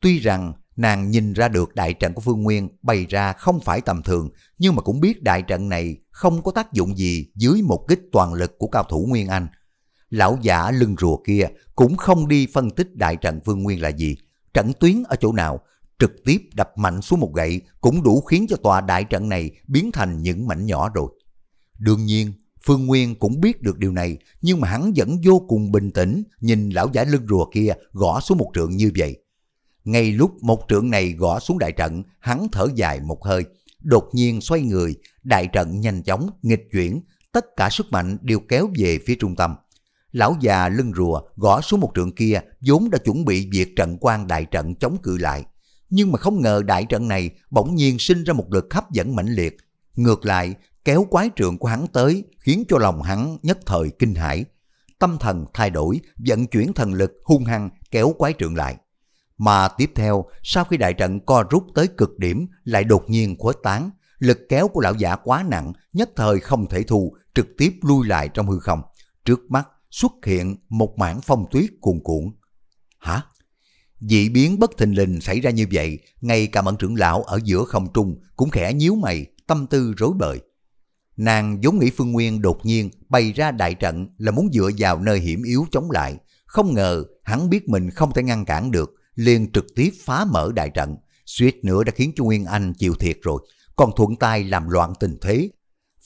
Tuy rằng Nàng nhìn ra được đại trận của Phương Nguyên bày ra không phải tầm thường, nhưng mà cũng biết đại trận này không có tác dụng gì dưới một kích toàn lực của cao thủ Nguyên Anh. Lão giả lưng rùa kia cũng không đi phân tích đại trận Phương Nguyên là gì, trận tuyến ở chỗ nào, trực tiếp đập mạnh xuống một gậy cũng đủ khiến cho tòa đại trận này biến thành những mảnh nhỏ rồi. Đương nhiên, Phương Nguyên cũng biết được điều này, nhưng mà hắn vẫn vô cùng bình tĩnh nhìn lão giả lưng rùa kia gõ xuống một trượng như vậy. Ngay lúc một trượng này gõ xuống đại trận, hắn thở dài một hơi, đột nhiên xoay người, đại trận nhanh chóng, nghịch chuyển, tất cả sức mạnh đều kéo về phía trung tâm. Lão già lưng rùa gõ xuống một trượng kia vốn đã chuẩn bị việc trận quan đại trận chống cự lại. Nhưng mà không ngờ đại trận này bỗng nhiên sinh ra một lực hấp dẫn mãnh liệt. Ngược lại, kéo quái trượng của hắn tới khiến cho lòng hắn nhất thời kinh hãi. Tâm thần thay đổi, vận chuyển thần lực hung hăng kéo quái trượng lại. Mà tiếp theo, sau khi đại trận co rút tới cực điểm, lại đột nhiên khuếch tán, lực kéo của lão giả quá nặng, nhất thời không thể thù trực tiếp lui lại trong hư không. Trước mắt xuất hiện một mảng phong tuyết cuồn cuộn. Hả? Dị biến bất thình lình xảy ra như vậy, ngay cả mẫn trưởng lão ở giữa không trung cũng khẽ nhíu mày, tâm tư rối bời. Nàng vốn nghĩ Phương Nguyên đột nhiên bay ra đại trận là muốn dựa vào nơi hiểm yếu chống lại. Không ngờ hắn biết mình không thể ngăn cản được, liền trực tiếp phá mở đại trận, suýt nữa đã khiến cho Nguyên Anh chịu thiệt rồi, còn thuận tay làm loạn tình thế.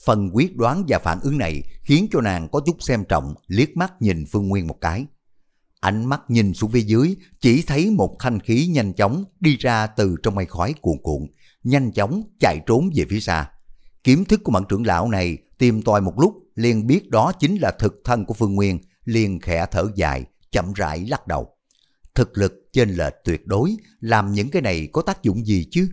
Phần quyết đoán và phản ứng này khiến cho nàng có chút xem trọng, liếc mắt nhìn Phương Nguyên một cái. Ánh mắt nhìn xuống phía dưới, chỉ thấy một thanh khí nhanh chóng đi ra từ trong mây khói cuồn cuộn, nhanh chóng chạy trốn về phía xa. Kiếm thức của mẫn trưởng lão này tìm tòi một lúc liền biết đó chính là thực thân của Phương Nguyên, liền khẽ thở dài, chậm rãi lắc đầu thực lực trên lệch tuyệt đối, làm những cái này có tác dụng gì chứ?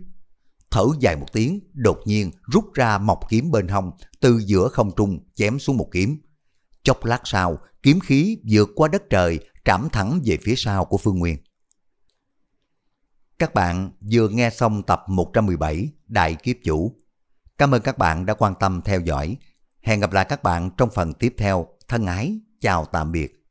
Thở dài một tiếng, đột nhiên rút ra mọc kiếm bên hông, từ giữa không trung chém xuống một kiếm. Chốc lát sau, kiếm khí vượt qua đất trời, trảm thẳng về phía sau của Phương Nguyên. Các bạn vừa nghe xong tập 117 Đại Kiếp Chủ. Cảm ơn các bạn đã quan tâm theo dõi. Hẹn gặp lại các bạn trong phần tiếp theo. Thân ái, chào tạm biệt.